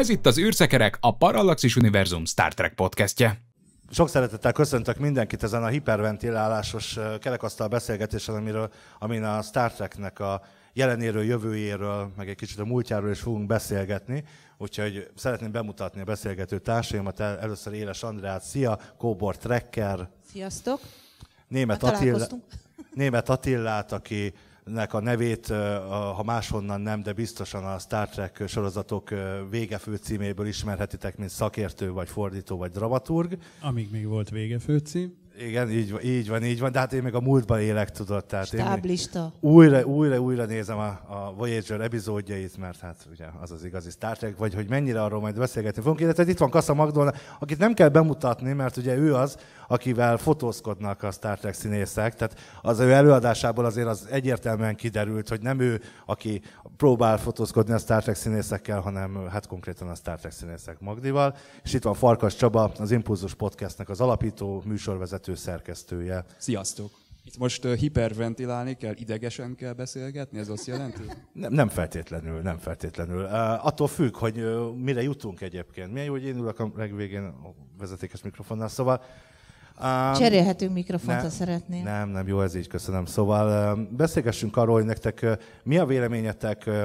Ez itt az űrszekerek, a Parallaxis Univerzum Star Trek podcastje. Sok szeretettel köszöntök mindenkit ezen a hiperventilálásos kerekasztal beszélgetésen, amiről, amin a Star Treknek a jelenéről, jövőjéről, meg egy kicsit a múltjáról is fogunk beszélgetni. Úgyhogy szeretném bemutatni a beszélgető társaimat. Először Éles Andrát, szia, Kóbor Trekker. Sziasztok. Német, Attil... Német Attillát, aki nek a nevét, ha máshonnan nem, de biztosan a Star Trek sorozatok végefő címéből ismerhetitek, mint szakértő, vagy fordító, vagy dramaturg. Amíg még volt végefő cím. Igen, így van, így van, így van, de hát én még a múltban élek, tudod. Tehát Stáblista. Én újra, újra, újra nézem a, a Voyager epizódjait, mert hát ugye az az igazi Star Trek, vagy hogy mennyire arról majd beszélgetni fogunk. Illetve itt van Kassa Magdolna, akit nem kell bemutatni, mert ugye ő az, akivel fotózkodnak a Star Trek színészek, tehát az ő előadásából azért az egyértelműen kiderült, hogy nem ő, aki próbál fotózkodni a Star Trek színészekkel, hanem hát konkrétan a Star Trek színészek Magdival. És itt van Farkas Csaba, az Impulzus Podcastnek az alapító műsorvezető vezető szerkesztője. Sziasztok! Itt most hiperventilálni kell, idegesen kell beszélgetni, ez azt jelenti? Nem, nem feltétlenül, nem feltétlenül. Uh, attól függ, hogy uh, mire jutunk egyébként. Milyen jó, hogy én ülök a legvégén a vezetékes mikrofonnal, szóval... Um, Cserélhetünk mikrofont, ne, ha szeretnél. Nem, nem, jó, ez így, köszönöm. Szóval uh, beszélgessünk arról, hogy nektek uh, mi a véleményetek uh,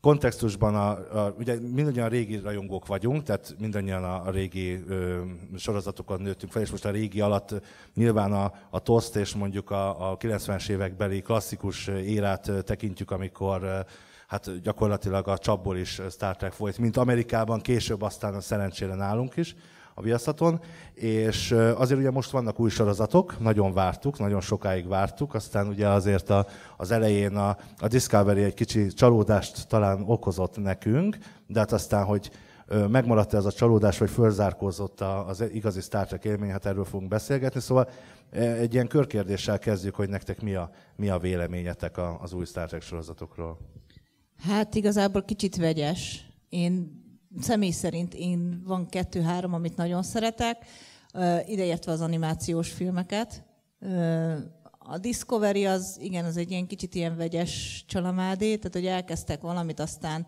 kontextusban, a, a, ugye mindannyian régi rajongók vagyunk, tehát mindannyian a, régi ö, sorozatokon nőttünk fel, és most a régi alatt nyilván a, a toszt és mondjuk a, a 90-es évekbeli klasszikus érát tekintjük, amikor hát gyakorlatilag a csapból is Star Trek folyt, mint Amerikában, később aztán a szerencsére nálunk is a Viaszaton, és azért ugye most vannak új sorozatok, nagyon vártuk, nagyon sokáig vártuk, aztán ugye azért a, az elején a, a Discovery egy kicsi csalódást talán okozott nekünk, de hát aztán, hogy megmaradt ez a csalódás, vagy fölzárkózott az igazi Star Trek élmény, hát erről fogunk beszélgetni, szóval egy ilyen körkérdéssel kezdjük, hogy nektek mi a, mi a véleményetek az új Star Trek sorozatokról. Hát igazából kicsit vegyes. Én személy szerint én van kettő-három, amit nagyon szeretek, ideértve az animációs filmeket. A Discovery az, igen, az egy ilyen kicsit ilyen vegyes csalamádé, tehát hogy elkezdtek valamit, aztán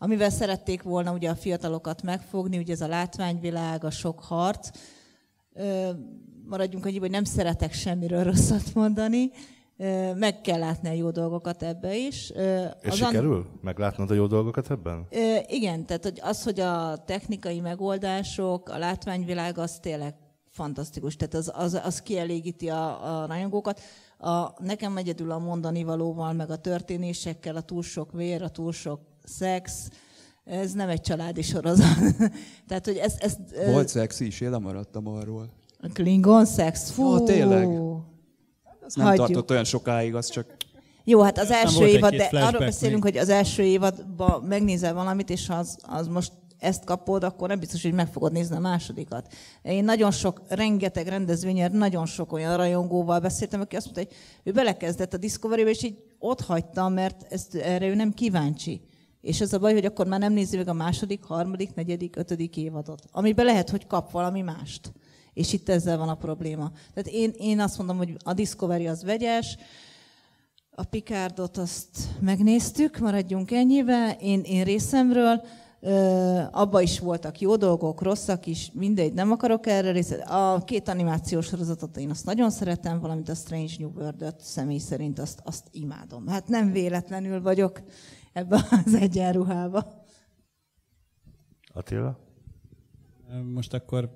amivel szerették volna ugye a fiatalokat megfogni, ugye ez a látványvilág, a sok harc, maradjunk annyiba, hogy nem szeretek semmiről rosszat mondani, meg kell látni a jó dolgokat ebbe is. És az sikerül? An... Meglátnod a jó dolgokat ebben? Igen, tehát hogy az, hogy a technikai megoldások, a látványvilág, az tényleg fantasztikus, tehát az, az, az kielégíti a, a rajongókat. A, nekem egyedül a mondani valóval, meg a történésekkel, a túl sok vér, a túl sok szex, ez nem egy családi sorozat. tehát, hogy ez, ez, Volt szex is, én lemaradtam arról. Klingon szex, fú! Ja, tényleg az nem hagyjuk. tartott olyan sokáig, az csak... Jó, hát az első évad, de arról beszélünk, még. hogy az első évadban megnézel valamit, és az, az most ezt kapod, akkor nem biztos, hogy meg fogod nézni a másodikat. Én nagyon sok, rengeteg rendezvényen, nagyon sok olyan rajongóval beszéltem, aki azt mondta, hogy ő belekezdett a Discovery-be, és így ott hagyta, mert ezt, erre ő nem kíváncsi. És ez a baj, hogy akkor már nem nézi meg a második, harmadik, negyedik, ötödik évadot. Amiben lehet, hogy kap valami mást. És itt ezzel van a probléma. Tehát én, én azt mondom, hogy a Discovery az vegyes, a Picardot azt megnéztük, maradjunk ennyibe. Én, én részemről abba is voltak jó dolgok, rosszak is, mindegy, nem akarok erre részt. A két animációs sorozatot én azt nagyon szeretem, valamint a Strange New world személy szerint azt, azt imádom. Hát nem véletlenül vagyok ebbe az egyenruhába. Attila? Most akkor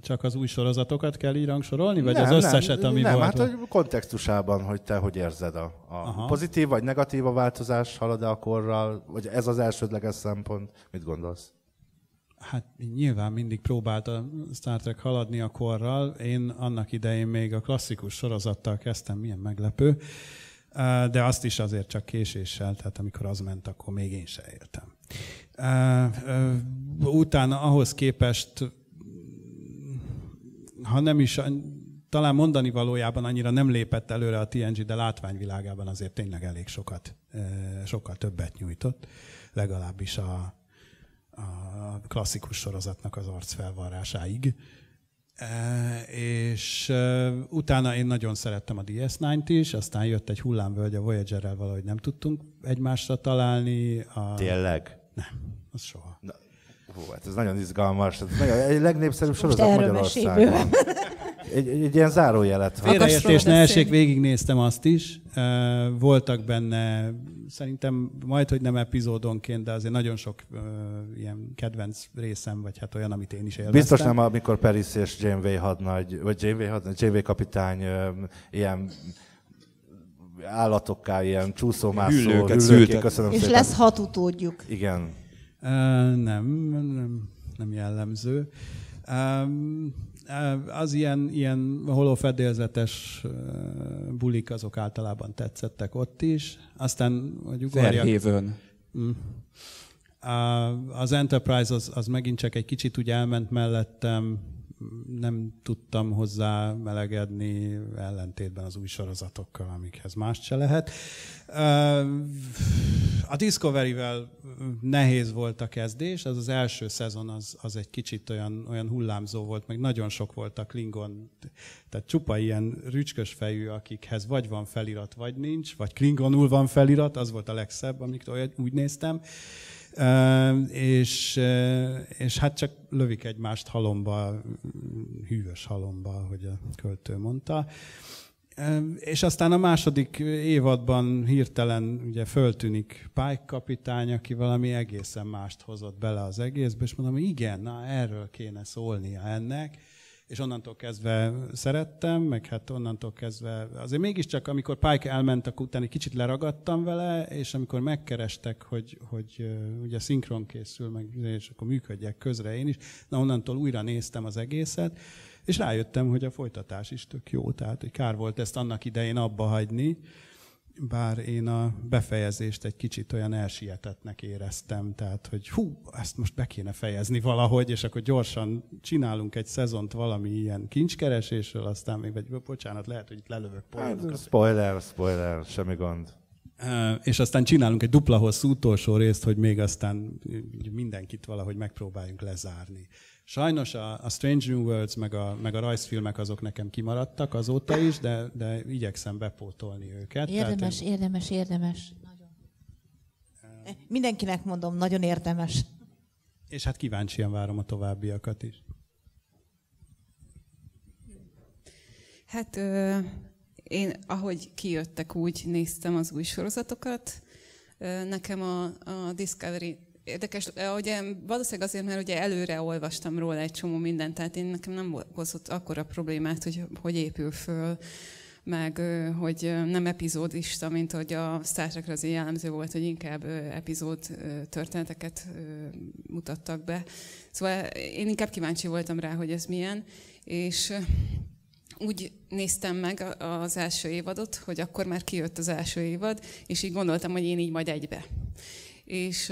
csak az új sorozatokat kell így rangsorolni, vagy nem, az összeset, ami nem, volt? Nem, hát a kontextusában, hogy te hogy érzed a, a pozitív vagy negatív a változás, halad-e a korral, vagy ez az elsődleges szempont, mit gondolsz? Hát nyilván mindig próbált a Star Trek haladni a korral. Én annak idején még a klasszikus sorozattal kezdtem, milyen meglepő, de azt is azért csak késéssel, tehát amikor az ment, akkor még én se éltem. Utána ahhoz képest, ha nem is, talán mondani valójában annyira nem lépett előre a TNG, de látványvilágában azért tényleg elég sokat, sokkal többet nyújtott, legalábbis a, a klasszikus sorozatnak az arcfelvarrásáig. E, és utána én nagyon szerettem a DS9-t is, aztán jött egy hullámvölgy a Voyager-rel, valahogy nem tudtunk egymásra találni. A... Tényleg? Nem, az soha. Na, hú, hát ez nagyon izgalmas. Ez nagyon, egy legnépszerűbb sorozat Magyarországon. Egy, egy, egy ilyen zárójelet. Félreértés ne essék, végignéztem azt is. Voltak benne, szerintem majd, hogy nem epizódonként, de azért nagyon sok uh, ilyen kedvenc részem, vagy hát olyan, amit én is élveztem. Biztos nem, amikor Paris és Janeway hadnagy, vagy Janeway, hadnagy, Janeway kapitány uh, ilyen állatokká, ilyen csúszómászó hüllőket, hüllőké, köszönöm És szépen. lesz hat utódjuk. Igen. Uh, nem, nem, nem jellemző. Um, az ilyen, ilyen holófedélzetes bulik azok általában tetszettek ott is. Aztán, hogy ugorjak... Mm. Az Enterprise az, az megint csak egy kicsit úgy elment mellettem, nem tudtam hozzá melegedni ellentétben az új sorozatokkal, amikhez más se lehet. A Discovery-vel nehéz volt a kezdés, az az első szezon az, az egy kicsit olyan, olyan hullámzó volt, meg nagyon sok volt a Klingon, tehát csupa ilyen rücskös fejű, akikhez vagy van felirat, vagy nincs, vagy Klingonul van felirat, az volt a legszebb, amikor úgy néztem és, és hát csak lövik egymást halomba, hűvös halomba, hogy a költő mondta. És aztán a második évadban hirtelen ugye föltűnik Pike kapitány, aki valami egészen mást hozott bele az egészbe, és mondom, igen, na erről kéne szólnia ennek és onnantól kezdve szerettem, meg hát onnantól kezdve azért mégiscsak, amikor Pike elment, akkor utána egy kicsit leragadtam vele, és amikor megkerestek, hogy, hogy ugye szinkron készül, meg, és akkor működjek közre én is, na onnantól újra néztem az egészet, és rájöttem, hogy a folytatás is tök jó, tehát hogy kár volt ezt annak idején abba hagyni, bár én a befejezést egy kicsit olyan elsietetnek éreztem, tehát hogy hú, ezt most be kéne fejezni valahogy, és akkor gyorsan csinálunk egy szezont valami ilyen kincskeresésről, aztán még egy bocsánat, lehet, hogy itt lelövök hát, poénokat. Hát, spoiler, spoiler, semmi gond. És aztán csinálunk egy dupla hosszú utolsó részt, hogy még aztán mindenkit valahogy megpróbáljunk lezárni. Sajnos a, a Strange New Worlds meg a, meg a rajzfilmek azok nekem kimaradtak azóta is, de, de igyekszem bepótolni őket. Érdemes, Tehát, érdemes, érdemes. Nagyon. Mindenkinek mondom, nagyon érdemes. És hát kíváncsian várom a továbbiakat is. Hát ö, én ahogy kijöttek, úgy néztem az új sorozatokat. Nekem a, a Discovery Érdekes, eh, ugye valószínűleg azért, mert ugye előre olvastam róla egy csomó mindent, tehát én nekem nem hozott akkora problémát, hogy hogy épül föl, meg hogy nem epizódista, mint hogy a Star Trek az jellemző volt, hogy inkább epizód történeteket mutattak be. Szóval én inkább kíváncsi voltam rá, hogy ez milyen, és úgy néztem meg az első évadot, hogy akkor már kijött az első évad, és így gondoltam, hogy én így majd egybe. És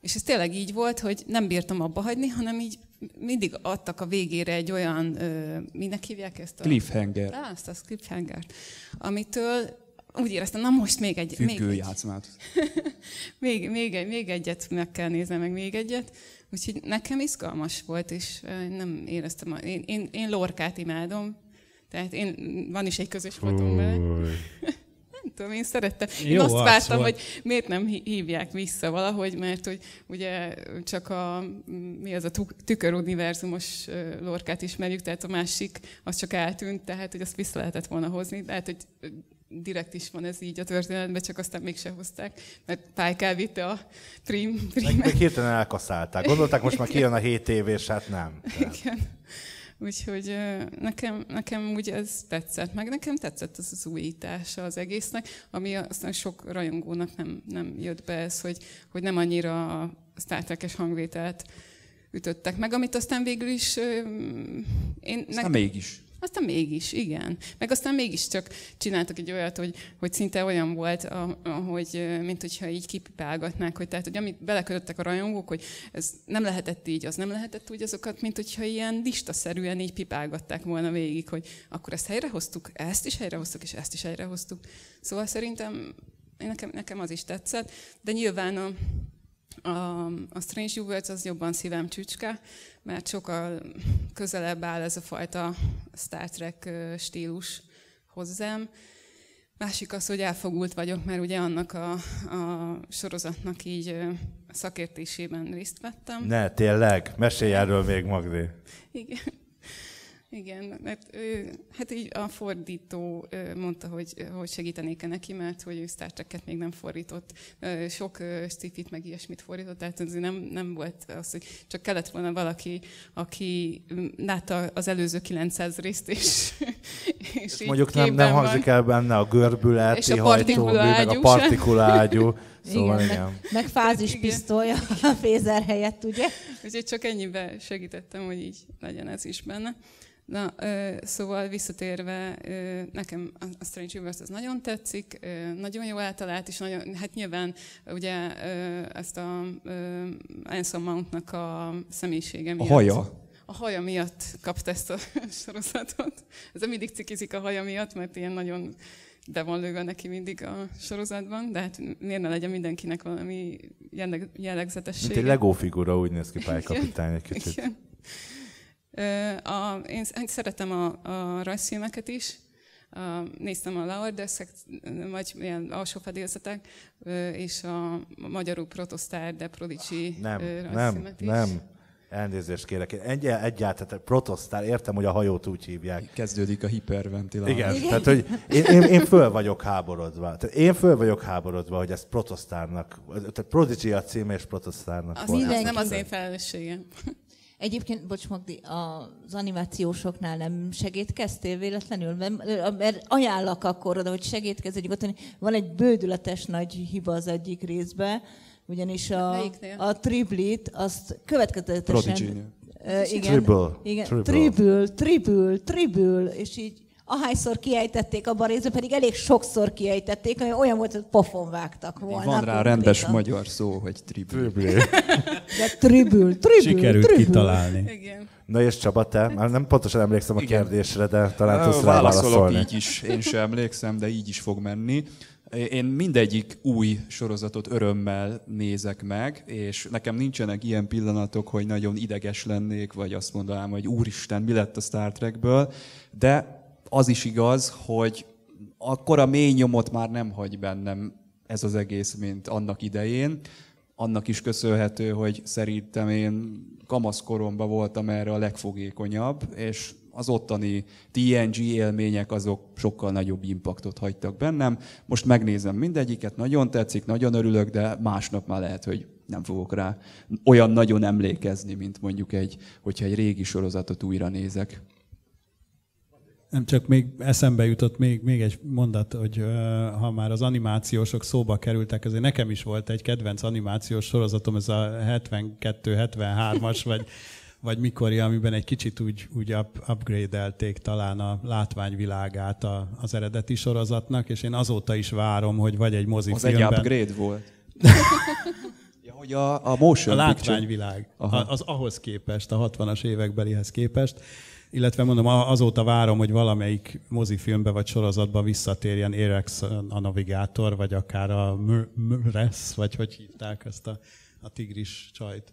és ez tényleg így volt, hogy nem bírtam abba hagyni, hanem így mindig adtak a végére egy olyan, minek hívják ezt? A, cliffhanger. Á, azt a cliffhanger, amitől úgy éreztem, na most még egy... Függő még játszmát. Egy, még, még, egy, még egyet meg kell nézni, meg még egyet. Úgyhogy nekem izgalmas volt, és nem éreztem... A, én, én, én Lorkát imádom, tehát én, van is egy közös fotóm vele. nem tudom, én szerettem. Jó azt hát, vártam, volt. Szóval- hogy miért nem hívják vissza valahogy, mert hogy ugye csak a, mi az a tüköruniverzumos lorkát ismerjük, tehát a másik az csak eltűnt, tehát hogy azt vissza lehetett volna hozni. Tehát, hogy direkt is van ez így a történetben, csak aztán mégse hozták, mert Pálk elvitte a prim, primet. Meg hirtelen elkaszálták. Gondolták, most már kijön a 7 év, és hát nem. Tehát. Igen. Úgyhogy nekem, nekem úgy ez tetszett, meg nekem tetszett az az újítása az egésznek, ami aztán sok rajongónak nem, nem jött be ez, hogy, hogy nem annyira a Star Trek-es hangvételt ütöttek meg, amit aztán végül is... Én, aztán mégis. Aztán mégis, igen. Meg aztán csak csináltak egy olyat, hogy, hogy szinte olyan volt, hogy, mint hogyha így kipipálgatnák, hogy tehát, hogy amit belekötöttek a rajongók, hogy ez nem lehetett így, az nem lehetett úgy, azokat, mint hogyha ilyen listaszerűen így pipálgatták volna végig, hogy akkor ezt helyrehoztuk, ezt is helyrehoztuk, és ezt is helyrehoztuk. Szóval szerintem nekem, nekem az is tetszett, de nyilván a, a, a Strange New Worlds az jobban szívem csücske, mert sokkal közelebb áll ez a fajta Star Trek stílus hozzám. Másik az, hogy elfogult vagyok, mert ugye annak a, a sorozatnak így szakértésében részt vettem. Ne, tényleg? Mesélj erről még, Magdi. Igen. Igen, mert ő, hát így a fordító mondta, hogy, hogy segítenék -e neki, mert hogy ő Star Trek-et még nem fordított. Sok stifit meg ilyesmit fordított, tehát ez nem, nem volt az, hogy csak kellett volna valaki, aki látta az előző 900 részt, és, és Mondjuk nem, nem hangzik el benne a görbület, a partikulágyú, meg a partikulágyú. Szóval igen, igen. Meg, meg pisztolya a fézer helyett, ugye? Úgyhogy csak ennyibe segítettem, hogy így legyen ez is benne. Na, ö, szóval visszatérve, ö, nekem a Strange Universe az nagyon tetszik, ö, nagyon jó általát, és nagyon, hát nyilván ugye ö, ezt a ö, Anson Mountnak a személyisége miatt. A haja a haja miatt kapta ezt a sorozatot. Ez mindig cikizik a haja miatt, mert ilyen nagyon de van lőve neki mindig a sorozatban, de hát miért ne legyen mindenkinek valami jelleg, jellegzetessége. Mint egy Lego figura úgy néz ki pályakapitány egy kicsit. Igen. A, én hát szeretem a, a rajzfilmeket is, a, néztem a Laordeszek, vagy ilyen alsó fedélzetek, és a magyarul protosztár, de prodicsi ah, nem, nem, is. nem. Elnézést kérek. egy, egyáltalán protosztál, értem, hogy a hajót úgy hívják. Kezdődik a hiperventilálás. Igen, Igen, tehát hogy én, én, én föl vagyok háborodva. Tehát én föl vagyok háborodva, hogy ezt protosztálnak. tehát Prodigy a címe és protosztálnak. Az nem az én felelősségem. Egyébként, bocs Magdi, az animációsoknál nem segítkeztél véletlenül? Mert, mert ajánlak akkor oda, hogy segítkezz egy otthon. Van egy bődületes nagy hiba az egyik részbe, ugyanis a, a triplit azt következetesen... prodigy Uh, igen, triple, igen, triple, triple, tribble, és így ahányszor kiejtették a barézre, pedig elég sokszor kiejtették, ami olyan volt, hogy pofon vágtak volna. Van rá rendes magyar szó, hogy tribül. De tribül, tribül, Sikerült tribül. kitalálni. Igen. Na és Csaba, te? Már nem pontosan emlékszem a Igen. kérdésre, de talán tudsz rá válaszolni. így is, én sem emlékszem, de így is fog menni. Én mindegyik új sorozatot örömmel nézek meg, és nekem nincsenek ilyen pillanatok, hogy nagyon ideges lennék, vagy azt mondanám, hogy úristen, mi lett a Star Trekből, de az is igaz, hogy akkor a mély nyomot már nem hagy bennem ez az egész, mint annak idején. Annak is köszönhető, hogy szerintem én kamaszkoromban voltam erre a legfogékonyabb, és az ottani TNG élmények azok sokkal nagyobb impaktot hagytak bennem. Most megnézem mindegyiket, nagyon tetszik, nagyon örülök, de másnap már lehet, hogy nem fogok rá olyan nagyon emlékezni, mint mondjuk egy, hogyha egy régi sorozatot újra nézek. Nem csak még eszembe jutott még, még egy mondat, hogy ha már az animációsok szóba kerültek, azért nekem is volt egy kedvenc animációs sorozatom, ez a 72-73-as, vagy, vagy mikor, amiben egy kicsit úgy, úgy up, upgrade-elték talán a látványvilágát a, az eredeti sorozatnak, és én azóta is várom, hogy vagy egy mozifilmben... Az egy upgrade volt. ja, hogy a, a motion A látványvilág. Aha. Az ahhoz képest, a 60-as évekbelihez képest illetve mondom, azóta várom, hogy valamelyik mozifilmbe vagy sorozatba visszatérjen Érex a navigátor, vagy akár a Mures, vagy hogy hívták ezt a, a tigris csajt.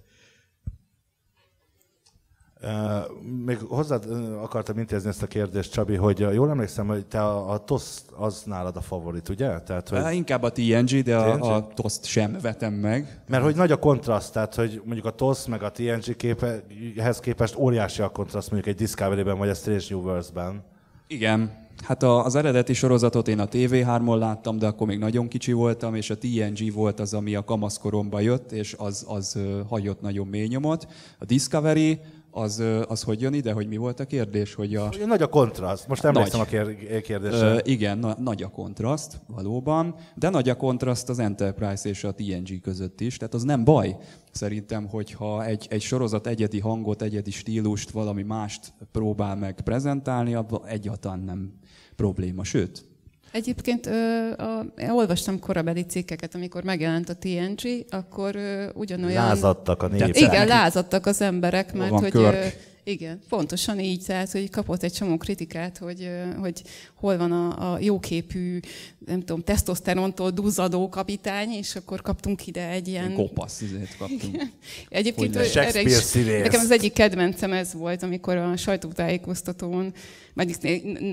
Még hozzá akartam intézni ezt a kérdést, Csabi, hogy jól emlékszem, hogy te a, a TOSZ az nálad a favorit, ugye? Tehát, hogy... inkább a TNG, de a, TNG? a TOSZ-t sem vetem meg. Mert hogy nagy a kontraszt, tehát hogy mondjuk a TOSZ meg a TNG képehez képest óriási a kontraszt mondjuk egy Discovery-ben vagy a Strange New Worlds-ben. Igen, Hát a, az eredeti sorozatot én a TV3-on láttam, de akkor még nagyon kicsi voltam, és a TNG volt az, ami a kamaszkoromba jött, és az, az hagyott nagyon mély nyomot. A Discovery az, az hogy jön ide, hogy mi volt a kérdés? Hogy a... Nagy a kontraszt, most emlékszem nagy. a eh, kérdésre. Ö, igen, na, nagy a kontraszt, valóban, de nagy a kontraszt az Enterprise és a TNG között is, tehát az nem baj szerintem, hogyha egy, egy sorozat egyedi hangot, egyedi stílust, valami mást próbál meg prezentálni, abban egyáltalán nem probléma. Sőt, Egyébként ö, a, én olvastam korabeli cikkeket, amikor megjelent a TNG, akkor ö, ugyanolyan... Lázadtak a népek. Igen, lázadtak az emberek, mert hogy... Körk. Ö, igen, pontosan így, tehát hogy kapott egy csomó kritikát, hogy, hogy hol van a, a jóképű, nem tudom, tesztoszterontól duzzadó kapitány, és akkor kaptunk ide egy ilyen... Kopasz, ezért kaptunk. Igen. Egyébként hogy erre is, nekem az egyik kedvencem ez volt, amikor a sajtótájékoztatón,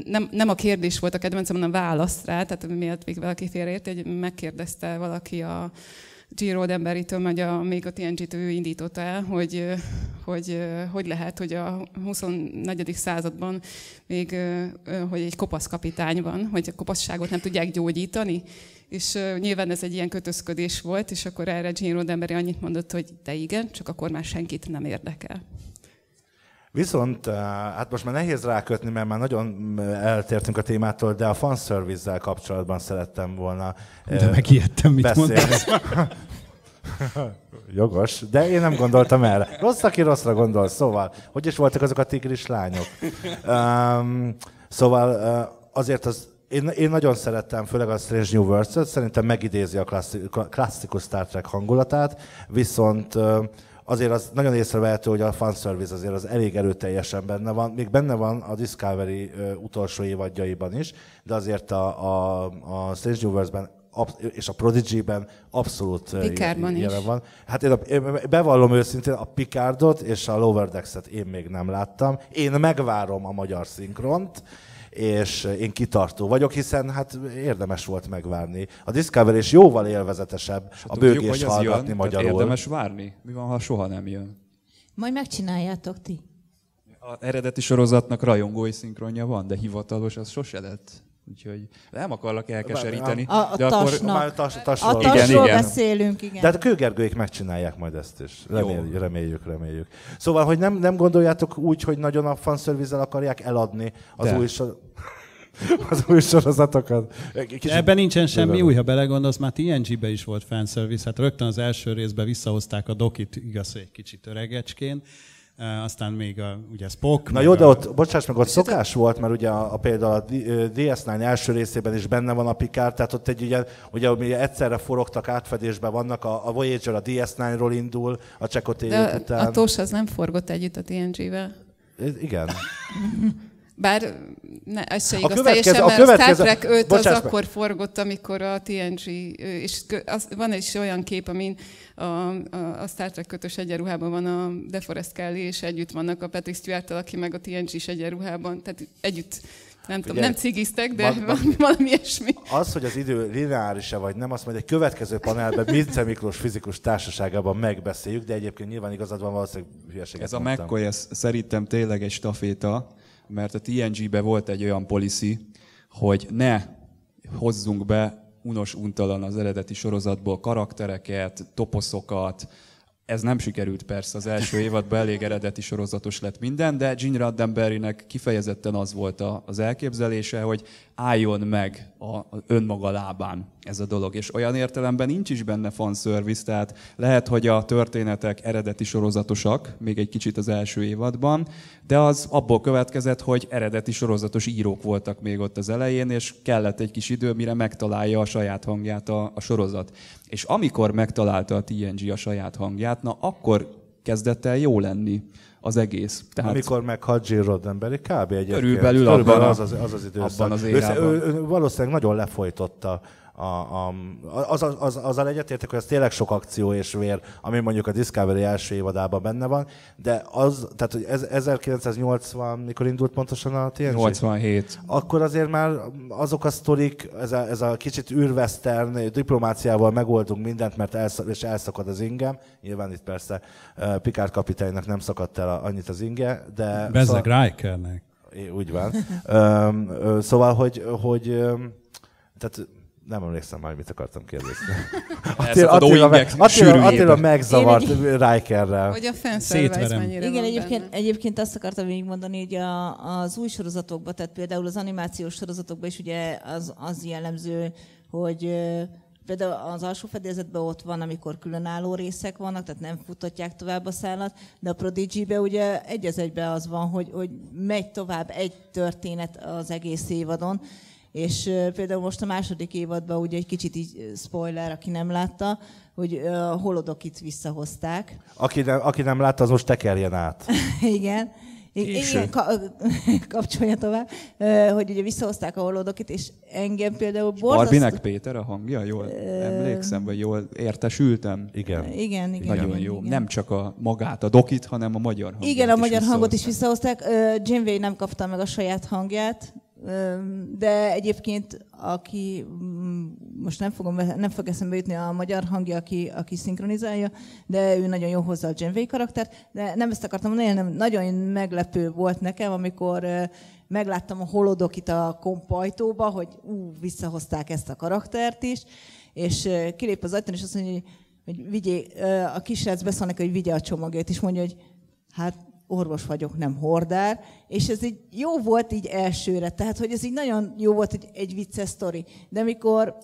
nem, nem a kérdés volt a kedvencem, hanem a válasz rá, tehát miért még valaki félreért, hogy megkérdezte valaki a G. emberitől meg a, még a TNG-t ő indította el, hogy, hogy hogy lehet, hogy a 24. században még, hogy egy kopasz kapitány van, hogy a kopasságot nem tudják gyógyítani, és nyilván ez egy ilyen kötözködés volt, és akkor erre Gene Roddenberry annyit mondott, hogy de igen, csak akkor már senkit nem érdekel. Viszont eh, hát most már nehéz rákötni, mert már nagyon eltértünk a témától, de a fanservice-zel kapcsolatban szerettem volna De eh, megijedtem, mit beszélni. Jogos, de én nem gondoltam erre. Rossz, aki rosszra gondol, szóval. Hogy is voltak azok a tigris lányok? Um, szóval uh, azért az én, én nagyon szerettem, főleg a Strange New Worlds-et, szerintem megidézi a klasszikus Star Trek hangulatát, viszont uh, azért az nagyon észrevehető, hogy a fanservice azért az elég erőteljesen benne van. Még benne van a Discovery utolsó évadjaiban is, de azért a, a, a Strange New Worlds-ben és a Prodigy-ben abszolút Picardban jelen is. van. Hát én, a, én bevallom őszintén, a Picardot és a Lower Decks-et én még nem láttam. Én megvárom a magyar szinkront, és én kitartó vagyok, hiszen hát érdemes volt megvárni. A Discovery is jóval élvezetesebb S a bőgés hallgatni jön, magyarul. Érdemes várni? Mi van, ha soha nem jön? Majd megcsináljátok ti. A eredeti sorozatnak rajongói szinkronja van, de hivatalos az sose lett. Úgyhogy nem akarlak elkeseríteni. A, a de akkor... tas, tasról. A tasról igen, igen. beszélünk, igen. De hát a kőgergőik megcsinálják majd ezt is. Reméljük, Jó. reméljük, reméljük. Szóval, hogy nem, nem gondoljátok úgy, hogy nagyon a fanszervizel akarják eladni az de. új sor... az új sorozatokat. Kicsit... Ebben nincsen semmi új, ha belegondolsz, már TNG-be is volt fanservice, hát rögtön az első részben visszahozták a dokit, igaz, hogy egy kicsit öregecsként, Eh, aztán még a, ugye Spock. Na jó, de ott, a... bocsáss meg, ott szokás te... volt, mert ugye a, a például a DS9 eh, első részében is benne van a Picard, tehát ott egy ugye, ugye, ugye egyszerre forogtak, átfedésben vannak, a, a Voyager a DS9-ról indul, a Csekot után. A TOS az nem forgott együtt a TNG-vel. Igen. Bár ne, ez se igaz a következő, teljesen, mert a következő, Star Trek 5 az meg. akkor forgott, amikor a TNG, és az, van egy olyan kép, amin a, a, a Star Trek 5-ös egyenruhában van a DeForest Kelly, és együtt vannak a Patrick stewart aki meg a TNG-s egyenruhában, tehát együtt nem Ugye, tudom, nem cigiztek, de mag, valami, valami ilyesmi. Az, hogy az idő lineáris-e vagy nem, azt majd egy következő panelben Mince Miklós fizikus társaságában megbeszéljük, de egyébként nyilván igazad van valószínűleg hülyeséget Ez mondtam. a McCoy, ez szerintem tényleg egy staféta, mert a TNG-be volt egy olyan policy, hogy ne hozzunk be unos-untalan az eredeti sorozatból karaktereket, toposzokat, ez nem sikerült persze, az első évadban elég eredeti sorozatos lett minden, de Gene Roddenberrynek kifejezetten az volt az elképzelése, hogy álljon meg a önmaga lábán ez a dolog. És olyan értelemben nincs is benne fanservice, tehát lehet, hogy a történetek eredeti sorozatosak, még egy kicsit az első évadban, de az abból következett, hogy eredeti sorozatos írók voltak még ott az elején, és kellett egy kis idő, mire megtalálja a saját hangját a, a sorozat. És amikor megtalálta a TNG a saját hangját, na akkor kezdett el jó lenni az egész. Tehát, Amikor meghalt Jill Roddenberry, kb. egyébként. Körülbelül, körülbelül abban az, az, az, az időszak. Abban az Össze, ő, ő, valószínűleg nagyon lefolytotta a, a, az, az, az, azzal egyetértek, hogy ez tényleg sok akció és vér, ami mondjuk a Discovery első évadában benne van, de az, tehát hogy ez, 1980, mikor indult pontosan a TNG? 87. Akkor azért már azok a sztorik, ez a, ez a kicsit űrvesztern, diplomáciával megoldunk mindent, mert elsz, és elszakad az ingem. Nyilván itt persze uh, Picard kapitánynak nem szakadt el annyit az inge, de... Bezzeg szóval, Rikernek. Úgy van. ö, szóval, hogy, hogy tehát nem emlékszem már, mit akartam kérdezni. Attila, Attila, Attila, Attila megzavart egy... Rikerrel. Hogy a fanservice Igen, egyébként, benne. egyébként azt akartam még mondani, hogy a, az új sorozatokban, tehát például az animációs sorozatokban is ugye az, az jellemző, hogy például az alsó fedélzetben ott van, amikor különálló részek vannak, tehát nem futatják tovább a szállat, de a Prodigy-be ugye egy az egyben az van, hogy, hogy megy tovább egy történet az egész évadon, és például most a második évadban ugye egy kicsit így spoiler, aki nem látta, hogy a holodokit visszahozták. Aki nem, aki nem látta, az most tekerjen át. Igen. Igen, ka- kapcsolja tovább, hogy ugye visszahozták a holodokit, és engem például borzasztó... Barbinek Péter a hangja, jól emlékszem, vagy jól értesültem. Igen. Igen, igen. Nagyon igen, jó. Igen. Nem csak a magát, a dokit, hanem a magyar hangot Igen, a magyar hangot is visszahozták. Janeway nem kapta meg a saját hangját, de egyébként, aki mm, most nem, fogom, nem fog eszembe jutni a magyar hangja, aki, aki szinkronizálja, de ő nagyon jó hozza a Janeway karaktert, de nem ezt akartam mondani, hanem nagyon meglepő volt nekem, amikor megláttam a holodok itt a kompajtóba, hogy ú, visszahozták ezt a karaktert is, és kilép az ajtón, és azt mondja, hogy, hogy vigyé, a kisrác beszól neki, hogy vigye a csomagét, és mondja, hogy hát orvos vagyok, nem hordár, és ez így jó volt így elsőre, tehát hogy ez így nagyon jó volt egy, egy vicces sztori. De mikor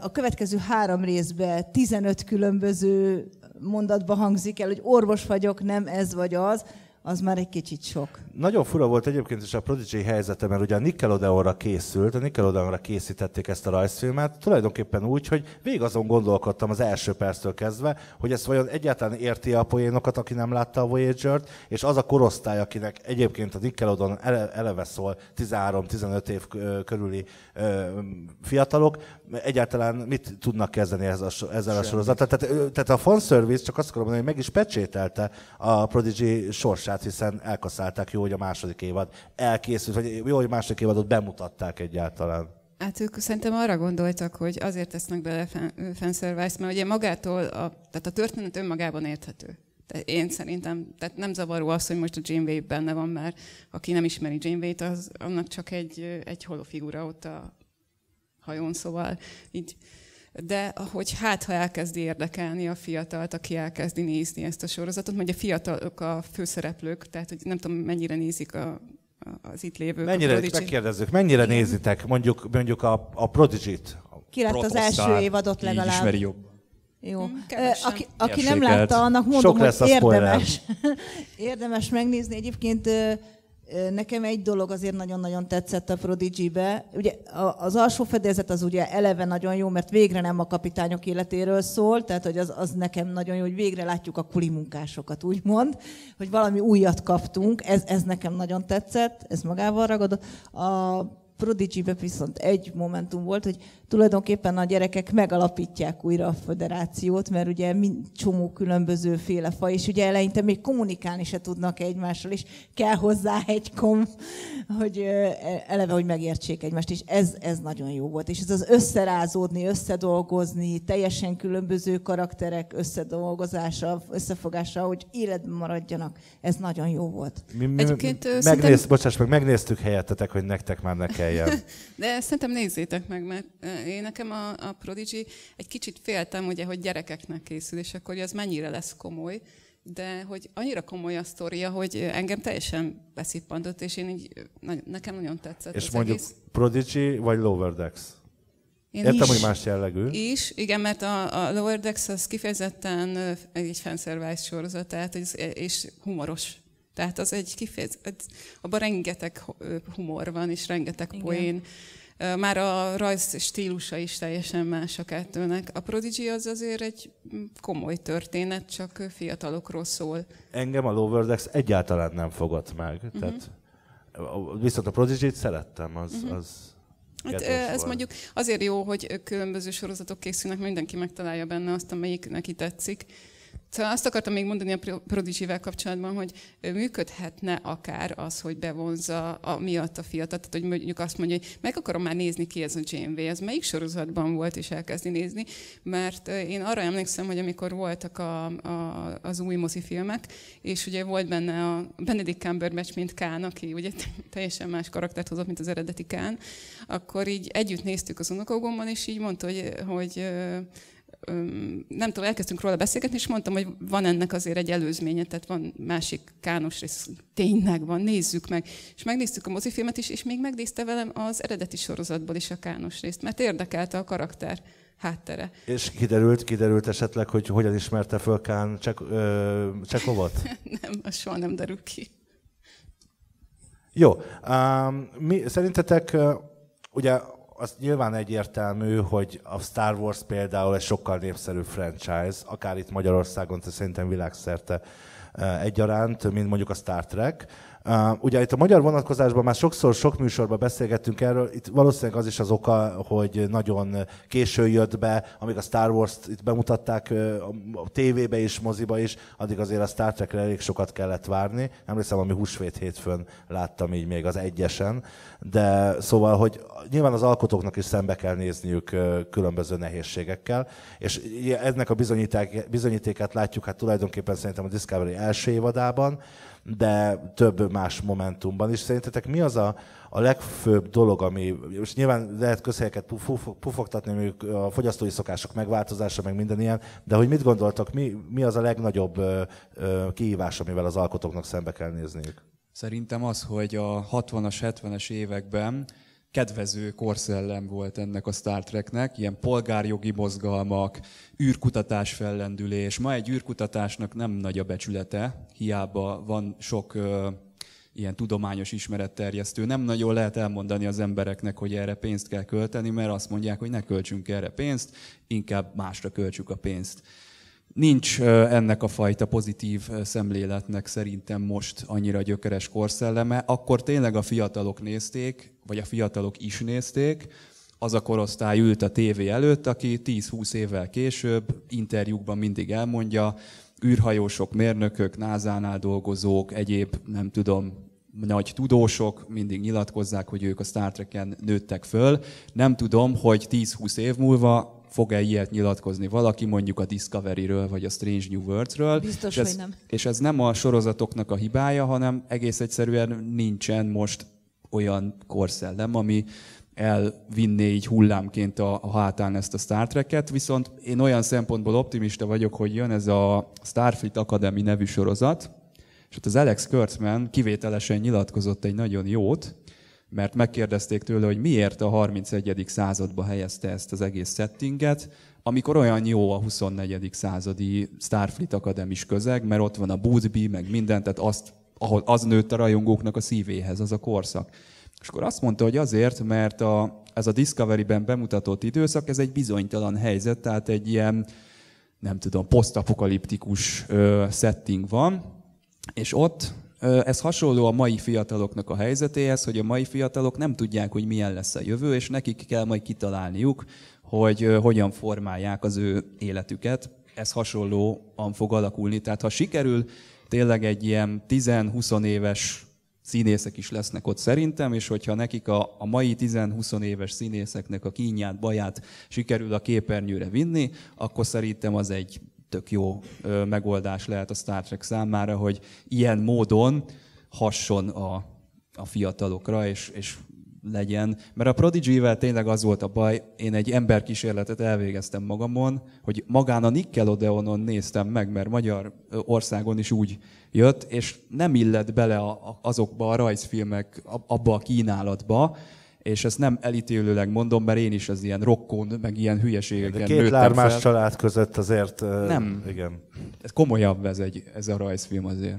a következő három részben 15 különböző mondatba hangzik el, hogy orvos vagyok, nem ez vagy az, az már egy kicsit sok. Nagyon fura volt egyébként is a Prodigy helyzete, mert ugye a Nickelodeonra készült, a Nickelodeonra készítették ezt a rajzfilmet, tulajdonképpen úgy, hogy végig azon gondolkodtam az első perctől kezdve, hogy ezt vajon egyáltalán érti a poénokat, aki nem látta a Voyager-t, és az a korosztály, akinek egyébként a Nickelodeon eleve szól 13-15 év körüli fiatalok, egyáltalán mit tudnak kezdeni ez a, ezzel Semmi. a sorozattal. Tehát, tehát a service csak azt akarom mondani, hogy meg is pecsételte a Prodigy sorsát, hiszen elkaszálták jó, hogy a második évad elkészült, vagy jó, hogy a második évadot bemutatták egyáltalán. Hát ők szerintem arra gondoltak, hogy azért tesznek bele fanservice, mert ugye magától, a, tehát a történet önmagában érthető. De én szerintem, tehát nem zavaró az, hogy most a Janeway benne van, mert aki nem ismeri Janeway-t, az annak csak egy, egy holofigura ott a hajón, szóval így de hogy hát, ha elkezdi érdekelni a fiatalt, aki elkezdi nézni ezt a sorozatot, mondja a fiatalok a főszereplők, tehát hogy nem tudom, mennyire nézik a, az itt lévők. Mennyire, a megkérdezzük, mennyire Igen. nézitek mondjuk, mondjuk a, a Prodigy-t? Ki lett az első évadot legalább? ismeri jobb. Jó. Mm, aki, aki nem látta, annak mondom, Sok lesz hogy érdemes, érdemes megnézni. Egyébként Nekem egy dolog azért nagyon-nagyon tetszett a Prodigy-be. Ugye az alsó fedezet az ugye eleve nagyon jó, mert végre nem a kapitányok életéről szól, tehát hogy az, az nekem nagyon jó, hogy végre látjuk a kulimunkásokat, úgymond, hogy valami újat kaptunk, ez, ez nekem nagyon tetszett, ez magával ragadott. A prodigy viszont egy momentum volt, hogy tulajdonképpen a gyerekek megalapítják újra a föderációt, mert ugye mind, csomó különböző féle faj, és ugye eleinte még kommunikálni se tudnak egymással, és kell hozzá egy kom, hogy e, eleve, hogy megértsék egymást, és ez, ez nagyon jó volt. És ez az összerázódni, összedolgozni, teljesen különböző karakterek összedolgozása, összefogása, hogy életben maradjanak, ez nagyon jó volt. Mi, mi, Egyébként megnéz, szinten... bocsáss meg, megnéztük helyettetek, hogy nektek már ne kelljen. De szerintem nézzétek meg, mert én nekem a, a Prodigy egy kicsit féltem, ugye, hogy gyerekeknek készül, és akkor az mennyire lesz komoly, de hogy annyira komoly a sztoria, hogy engem teljesen beszippantott, és én így, nekem nagyon tetszett És az mondjuk egész. Prodigy vagy Lower Decks? Én Értem, is, hogy más jellegű. Is, igen, mert a, a Lower Decks az kifejezetten egy fanservice sorozat, tehát, és humoros tehát az egy kifejez, abban rengeteg humor van, és rengeteg Igen. poén. Már a rajz stílusa is teljesen más a kettőnek. A Prodigy az azért egy komoly történet, csak fiatalokról szól. Engem a Lower Decks egyáltalán nem fogott meg. Uh-huh. Tehát, viszont a Prodigy-t szerettem, az, uh-huh. az Hát ez volt. mondjuk azért jó, hogy különböző sorozatok készülnek, mindenki megtalálja benne azt, amelyik neki tetszik. Szóval azt akartam még mondani a prodigy kapcsolatban, hogy működhetne akár az, hogy bevonza a, miatt a fiatal, tehát hogy mondjuk azt mondja, hogy meg akarom már nézni ki ez a Janeway, ez melyik sorozatban volt, és elkezdi nézni, mert én arra emlékszem, hogy amikor voltak a, a, az új mozifilmek, és ugye volt benne a Benedict Cumberbatch, mint Kán, aki ugye teljesen más karaktert hozott, mint az eredeti Kán, akkor így együtt néztük az unokogomban, és így mondta, hogy, hogy nem tudom, elkezdtünk róla beszélgetni, és mondtam, hogy van ennek azért egy előzménye, tehát van másik kános rész, tényleg van, nézzük meg. És megnéztük a mozifilmet is, és még megnézte velem az eredeti sorozatból is a kános részt, mert érdekelte a karakter háttere. És kiderült, kiderült esetleg, hogy hogyan ismerte föl Kán csak ö, nem, az soha nem derül ki. Jó. Um, mi, szerintetek, ugye az nyilván egyértelmű, hogy a Star Wars például egy sokkal népszerűbb franchise, akár itt Magyarországon, de szerintem világszerte eh, egyaránt, mint mondjuk a Star Trek Uh, ugye itt a magyar vonatkozásban már sokszor, sok műsorban beszélgettünk erről, itt valószínűleg az is az oka, hogy nagyon késő jött be, amíg a Star Wars-t itt bemutatták a tévébe is, moziba is, addig azért a Star trek elég sokat kellett várni. Emlékszem, ami húsvét hétfőn láttam így még az egyesen, de szóval, hogy nyilván az alkotóknak is szembe kell nézniük különböző nehézségekkel, és ennek a bizonyítékát látjuk hát tulajdonképpen szerintem a Discovery első évadában, de több más momentumban is. Szerintetek mi az a, a legfőbb dolog, ami, most nyilván lehet közhelyeket pufogtatni, mondjuk a fogyasztói szokások megváltozása, meg minden ilyen, de hogy mit gondoltak, mi, mi az a legnagyobb ö, ö, kihívás, amivel az alkotóknak szembe kell nézniük? Szerintem az, hogy a 60-as, 70-es években kedvező korszellem volt ennek a Star Treknek, ilyen polgárjogi mozgalmak, űrkutatás fellendülés. Ma egy űrkutatásnak nem nagy a becsülete, hiába van sok ö, ilyen tudományos ismeretterjesztő. Nem nagyon lehet elmondani az embereknek, hogy erre pénzt kell költeni, mert azt mondják, hogy ne költsünk erre pénzt, inkább másra költsük a pénzt. Nincs ennek a fajta pozitív szemléletnek szerintem most annyira gyökeres korszelleme. Akkor tényleg a fiatalok nézték, vagy a fiatalok is nézték, az a korosztály ült a tévé előtt, aki 10-20 évvel később interjúkban mindig elmondja, űrhajósok, mérnökök, názánál dolgozók, egyéb, nem tudom, nagy tudósok mindig nyilatkozzák, hogy ők a Star Trek-en nőttek föl. Nem tudom, hogy 10-20 év múlva fog-e ilyet nyilatkozni valaki, mondjuk a Discovery-ről, vagy a Strange New Worlds-ről. Biztos, és ez, hogy nem. És ez nem a sorozatoknak a hibája, hanem egész egyszerűen nincsen most olyan korszellem, ami elvinné így hullámként a, a hátán ezt a Star Trek-et, viszont én olyan szempontból optimista vagyok, hogy jön ez a Starfleet Academy nevű sorozat, és ott az Alex Kurtzman kivételesen nyilatkozott egy nagyon jót, mert megkérdezték tőle, hogy miért a 31. századba helyezte ezt az egész settinget, amikor olyan jó a 24. századi Starfleet Akademis közeg, mert ott van a Boothby, meg minden, tehát azt, ahol az nőtt a rajongóknak a szívéhez az a korszak. És akkor azt mondta, hogy azért, mert a, ez a Discovery-ben bemutatott időszak, ez egy bizonytalan helyzet, tehát egy ilyen, nem tudom, posztapokaliptikus setting van, és ott ez hasonló a mai fiataloknak a helyzetéhez, hogy a mai fiatalok nem tudják, hogy milyen lesz a jövő, és nekik kell majd kitalálniuk, hogy hogyan formálják az ő életüket. Ez hasonlóan fog alakulni. Tehát ha sikerül, tényleg egy ilyen 10-20 éves színészek is lesznek ott szerintem, és hogyha nekik a, a mai 10-20 éves színészeknek a kínját, baját sikerül a képernyőre vinni, akkor szerintem az egy tök jó megoldás lehet a Star Trek számára, hogy ilyen módon hasson a, a fiatalokra, és, és legyen. Mert a Prodigy-vel tényleg az volt a baj, én egy emberkísérletet elvégeztem magamon, hogy magán a Nickelodeonon néztem meg, mert magyar országon is úgy jött, és nem illett bele azokba a rajzfilmek, abba a kínálatba, és ezt nem elítélőleg mondom, mert én is az ilyen rokkon, meg ilyen hülyeségeken De két lármás család között azért... Nem. Igen. Ez komolyabb ez, egy, ez a rajzfilm azért.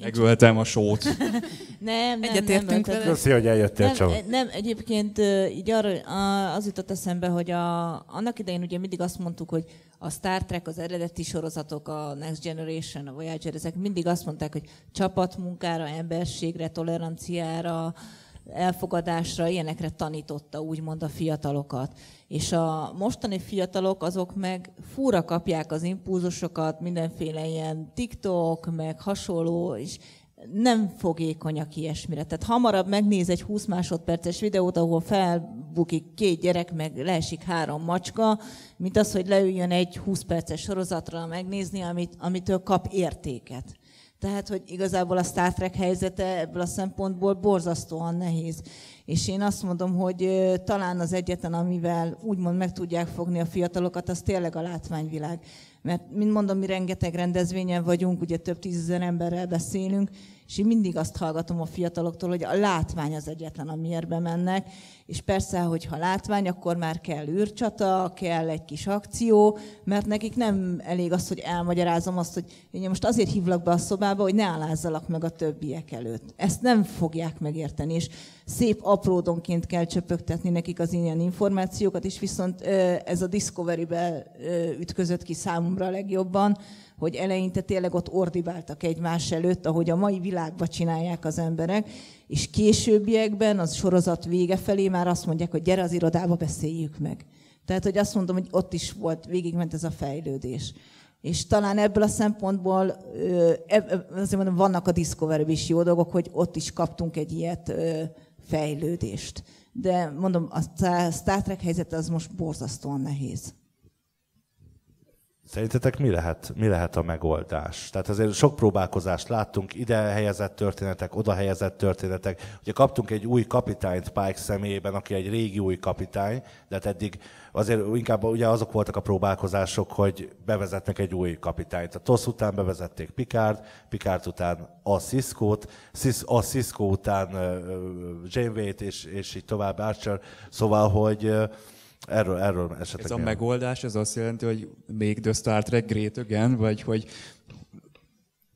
Megöltem a sót. nem, nem, Egyetértünk nem. Köszi, hogy eljöttél, nem, Nem, egyébként így arra, az jutott eszembe, hogy a, annak idején ugye mindig azt mondtuk, hogy a Star Trek, az eredeti sorozatok, a Next Generation, a Voyager, ezek mindig azt mondták, hogy csapatmunkára, emberségre, toleranciára, elfogadásra, ilyenekre tanította úgymond a fiatalokat. És a mostani fiatalok azok meg fúra kapják az impulzusokat, mindenféle ilyen TikTok, meg hasonló, és nem fogékonyak ilyesmire. Tehát hamarabb megnéz egy 20 másodperces videót, ahol felbukik két gyerek, meg leesik három macska, mint az, hogy leüljön egy 20 perces sorozatra megnézni, amit, amitől kap értéket. Tehát, hogy igazából a Star Trek helyzete ebből a szempontból borzasztóan nehéz. És én azt mondom, hogy talán az egyetlen, amivel úgymond meg tudják fogni a fiatalokat, az tényleg a látványvilág. Mert, mint mondom, mi rengeteg rendezvényen vagyunk, ugye több tízezer emberrel beszélünk, és én mindig azt hallgatom a fiataloktól, hogy a látvány az egyetlen, amiért bemennek, és persze, hogyha látvány, akkor már kell űrcsata, kell egy kis akció, mert nekik nem elég az, hogy elmagyarázom azt, hogy én most azért hívlak be a szobába, hogy ne alázzalak meg a többiek előtt. Ezt nem fogják megérteni, és szép apródonként kell csöpögtetni nekik az ilyen információkat, és viszont ez a Discovery-be ütközött ki számomra legjobban, hogy eleinte tényleg ott ordibáltak egymás előtt, ahogy a mai világban csinálják az emberek, és későbbiekben, az sorozat vége felé már azt mondják, hogy gyere az irodába, beszéljük meg. Tehát, hogy azt mondom, hogy ott is volt, végigment ez a fejlődés. És talán ebből a szempontból, e, e, azért mondom, vannak a discovery is jó dolgok, hogy ott is kaptunk egy ilyet fejlődést. De mondom, a Star Trek helyzet az most borzasztóan nehéz. Szerintetek mi lehet, mi lehet a megoldás? Tehát azért sok próbálkozást láttunk, ide helyezett történetek, oda helyezett történetek. Ugye kaptunk egy új kapitányt Pike személyében, aki egy régi új kapitány, de hát eddig azért inkább ugye azok voltak a próbálkozások, hogy bevezetnek egy új kapitányt. A TOSZ után bevezették Picard, Picard után a Cisco-t, a Cisco után Janeway-t és, és így tovább Archer. Szóval, hogy Erről, erről esetleg. Ez a megoldás, ez azt jelenti, hogy még The Star Trek Great Again, vagy hogy...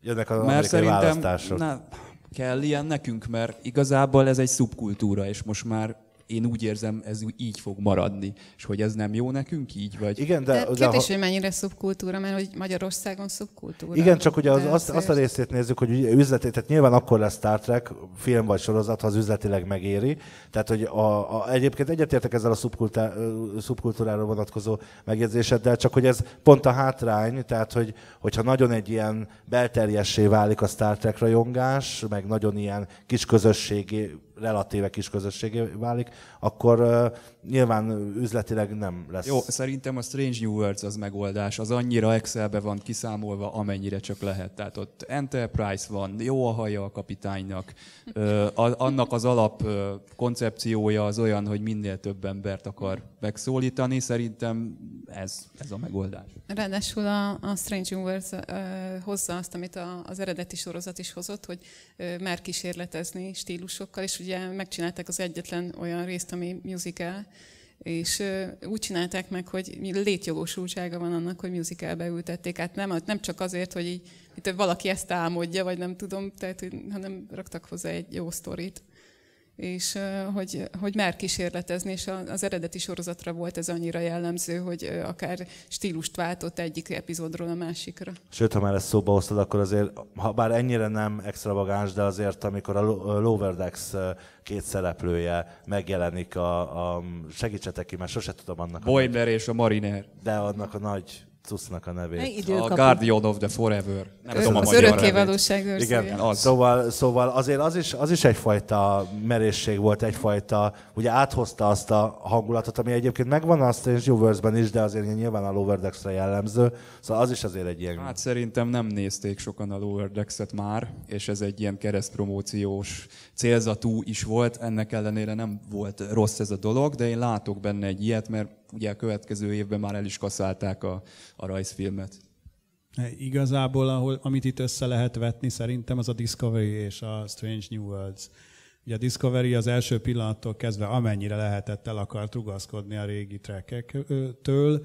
Jönnek az mert szerintem választások. Na, kell ilyen nekünk, mert igazából ez egy szubkultúra, és most már én úgy érzem, ez így fog maradni. És hogy ez nem jó nekünk így? Vagy? Igen, de, de, de kérdés, ha... hogy mennyire szubkultúra, mert hogy Magyarországon szubkultúra. Igen, csak ugye az, azt, azt a részét nézzük, hogy üzleti, tehát nyilván akkor lesz Star Trek, film vagy sorozat, ha az üzletileg megéri. Tehát, hogy a, a, egyébként egyetértek ezzel a szubkultá, szubkultúrára vonatkozó megjegyzéseddel, csak hogy ez pont a hátrány, tehát, hogy, hogyha nagyon egy ilyen belterjessé válik a Star Trek rajongás, meg nagyon ilyen kis közösségi relatíve kis közösségé válik, akkor nyilván üzletileg nem lesz. Jó, szerintem a Strange New Worlds az megoldás, az annyira Excelbe van kiszámolva, amennyire csak lehet. Tehát ott Enterprise van, jó a haja a kapitánynak, ö, a, annak az alap ö, koncepciója az olyan, hogy minél több embert akar megszólítani, szerintem ez, ez a megoldás. Ráadásul a, a Strange New Worlds ö, hozza azt, amit a, az eredeti sorozat is hozott, hogy ö, már kísérletezni stílusokkal, és ugye megcsinálták az egyetlen olyan részt, ami musical, és úgy csinálták meg, hogy létjogosultsága van annak, hogy musicalbe ültették. Hát nem, nem csak azért, hogy így, itt valaki ezt álmodja, vagy nem tudom, tehát, hanem raktak hozzá egy jó sztorit és hogy, hogy már kísérletezni, és az eredeti sorozatra volt ez annyira jellemző, hogy akár stílust váltott egyik epizódról a másikra. Sőt, ha már ezt szóba hoztad, akkor azért, ha bár ennyire nem extravagáns, de azért, amikor a Lower Decks két szereplője megjelenik a, a segítsetek ki, mert sose tudom annak. Boimer és a Mariner. De annak a nagy cusznak a nevét. A Guardian of the Forever. Nem tudom a az örökké valóság Igen, az. Szóval, szóval azért az is, az is egyfajta merészség volt, egyfajta, ugye áthozta azt a hangulatot, ami egyébként megvan a Strange Universe-ben is, de azért nyilván a Lower Decks-re jellemző, szóval az is azért egy ilyen... Hát szerintem nem nézték sokan a Lower Decks-et már, és ez egy ilyen keresztpromóciós célzatú is volt, ennek ellenére nem volt rossz ez a dolog, de én látok benne egy ilyet, mert ugye a következő évben már el is kaszálták a, a rajzfilmet. Igazából, ahol, amit itt össze lehet vetni, szerintem az a Discovery és a Strange New Worlds. Ugye a Discovery az első pillanattól kezdve amennyire lehetett el akart rugaszkodni a régi trackektől,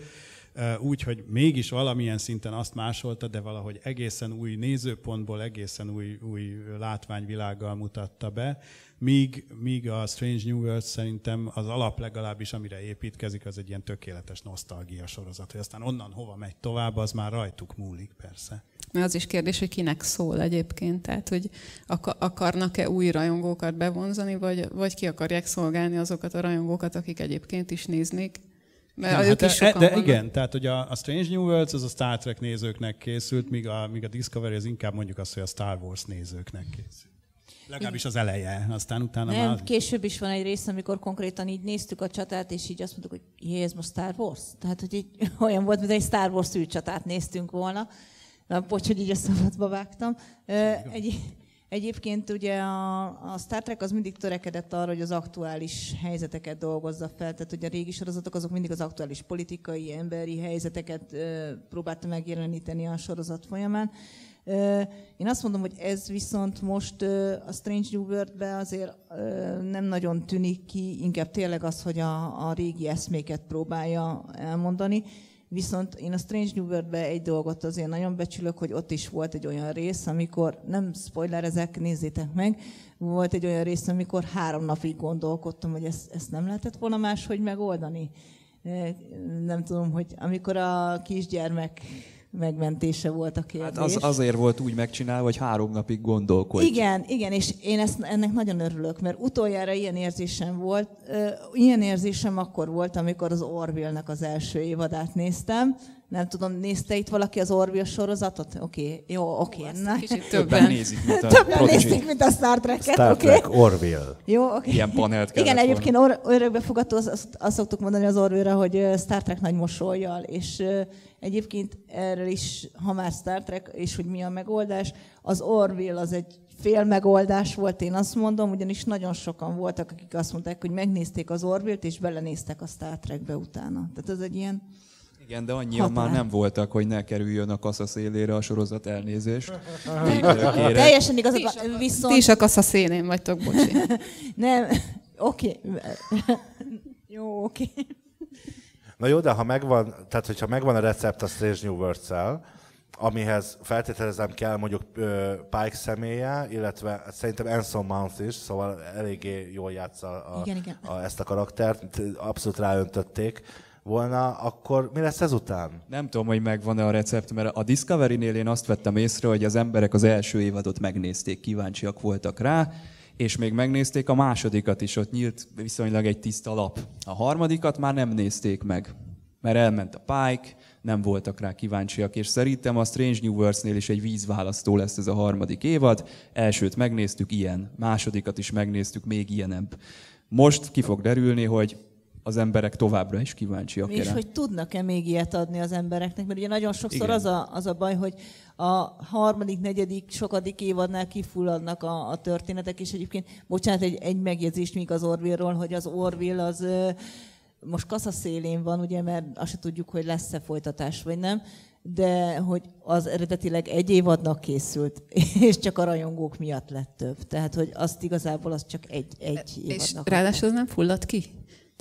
úgy, hogy mégis valamilyen szinten azt másolta, de valahogy egészen új nézőpontból, egészen új, új látványvilággal mutatta be. Míg, míg a Strange New World szerintem az alap legalábbis, amire építkezik, az egy ilyen tökéletes nosztalgia sorozat, hogy aztán onnan hova megy tovább, az már rajtuk múlik persze. Mert az is kérdés, hogy kinek szól egyébként, tehát hogy akarnak-e új rajongókat bevonzani, vagy, vagy ki akarják szolgálni azokat a rajongókat, akik egyébként is néznék. Mert Nem, hát is e- de, de igen, tehát hogy a, a Strange New Worlds az a Star Trek nézőknek készült, míg a, míg a Discovery az inkább mondjuk azt, hogy a Star Wars nézőknek készült. Legalábbis az eleje, aztán utána Nem, már... később is van egy rész, amikor konkrétan így néztük a csatát, és így azt mondtuk, hogy jé, ez most Star Wars. Tehát, hogy így olyan volt, mint egy Star Wars csatát néztünk volna. Na, bocs, hogy így a szabadba vágtam. Egy, egyébként ugye a, a Star Trek az mindig törekedett arra, hogy az aktuális helyzeteket dolgozza fel. Tehát ugye a régi sorozatok azok mindig az aktuális politikai, emberi helyzeteket próbálta megjeleníteni a sorozat folyamán. Én azt mondom, hogy ez viszont most a Strange New World-be azért nem nagyon tűnik ki, inkább tényleg az, hogy a, a régi eszméket próbálja elmondani. Viszont én a Strange New world egy dolgot azért nagyon becsülök, hogy ott is volt egy olyan rész, amikor, nem spoiler ezek, nézzétek meg, volt egy olyan rész, amikor három napig gondolkodtam, hogy ezt, ezt nem lehetett volna máshogy megoldani. Nem tudom, hogy amikor a kisgyermek megmentése volt a hát kérdés. Hát az, azért volt úgy megcsinálva, hogy három napig gondolkodj. Igen, igen, és én ezt, ennek nagyon örülök, mert utoljára ilyen érzésem volt, ilyen érzésem akkor volt, amikor az Orville-nek az első évadát néztem, nem tudom, nézte itt valaki az Orville sorozatot? Oké, okay. jó, oké. Okay. Kicsit többen nézik, mint a Többen nézik, mint a Star Trek-et. Star Trek, okay. Orville. Jó, oké. Okay. Ilyen panelt Igen, egyébként or- azt, azt, azt szoktuk mondani az Orville-ra, hogy Star Trek nagy mosolyjal, és egyébként erről is, ha már Star Trek, és hogy mi a megoldás, az Orville az egy fél megoldás volt, én azt mondom, ugyanis nagyon sokan voltak, akik azt mondták, hogy megnézték az Orville-t, és belenéztek a Star Trekbe utána. Tehát ez egy ilyen igen, de annyian Hatán. már nem voltak, hogy ne kerüljön a kasza szélére a sorozat elnézést. Teljesen igazad van, viszont... Ti is a kasza szélén vagytok, bocsi. nem, oké. Jó, oké. Na jó, de ha megvan, tehát hogyha megvan a recept a Strange New world amihez feltételezem kell mondjuk Pike személye, illetve szerintem Anson Mount is, szóval eléggé jól játsza a, igen, igen. A, ezt a karaktert, abszolút ráöntötték volna, akkor mi lesz ezután? Nem tudom, hogy megvan-e a recept, mert a Discovery-nél én azt vettem észre, hogy az emberek az első évadot megnézték, kíváncsiak voltak rá, és még megnézték a másodikat is, ott nyílt viszonylag egy tiszta lap. A harmadikat már nem nézték meg, mert elment a Pike, nem voltak rá kíváncsiak, és szerintem a Strange New Worlds-nél is egy vízválasztó lesz ez a harmadik évad. Elsőt megnéztük, ilyen. Másodikat is megnéztük, még ilyenebb. Most ki fog derülni, hogy az emberek továbbra is kíváncsiak. És hogy tudnak-e még ilyet adni az embereknek? Mert ugye nagyon sokszor az a, az a baj, hogy a harmadik, negyedik, sokadik évadnál kifulladnak a, a történetek, és egyébként, bocsánat, egy, egy megjegyzést még az Orville-ról, hogy az Orville az most kaszaszélén van, ugye, mert azt se tudjuk, hogy lesz-e folytatás, vagy nem, de hogy az eredetileg egy évadnak készült, és csak a rajongók miatt lett több. Tehát, hogy azt igazából az csak egy, egy évadnak. És ráadásul nem fulladt ki?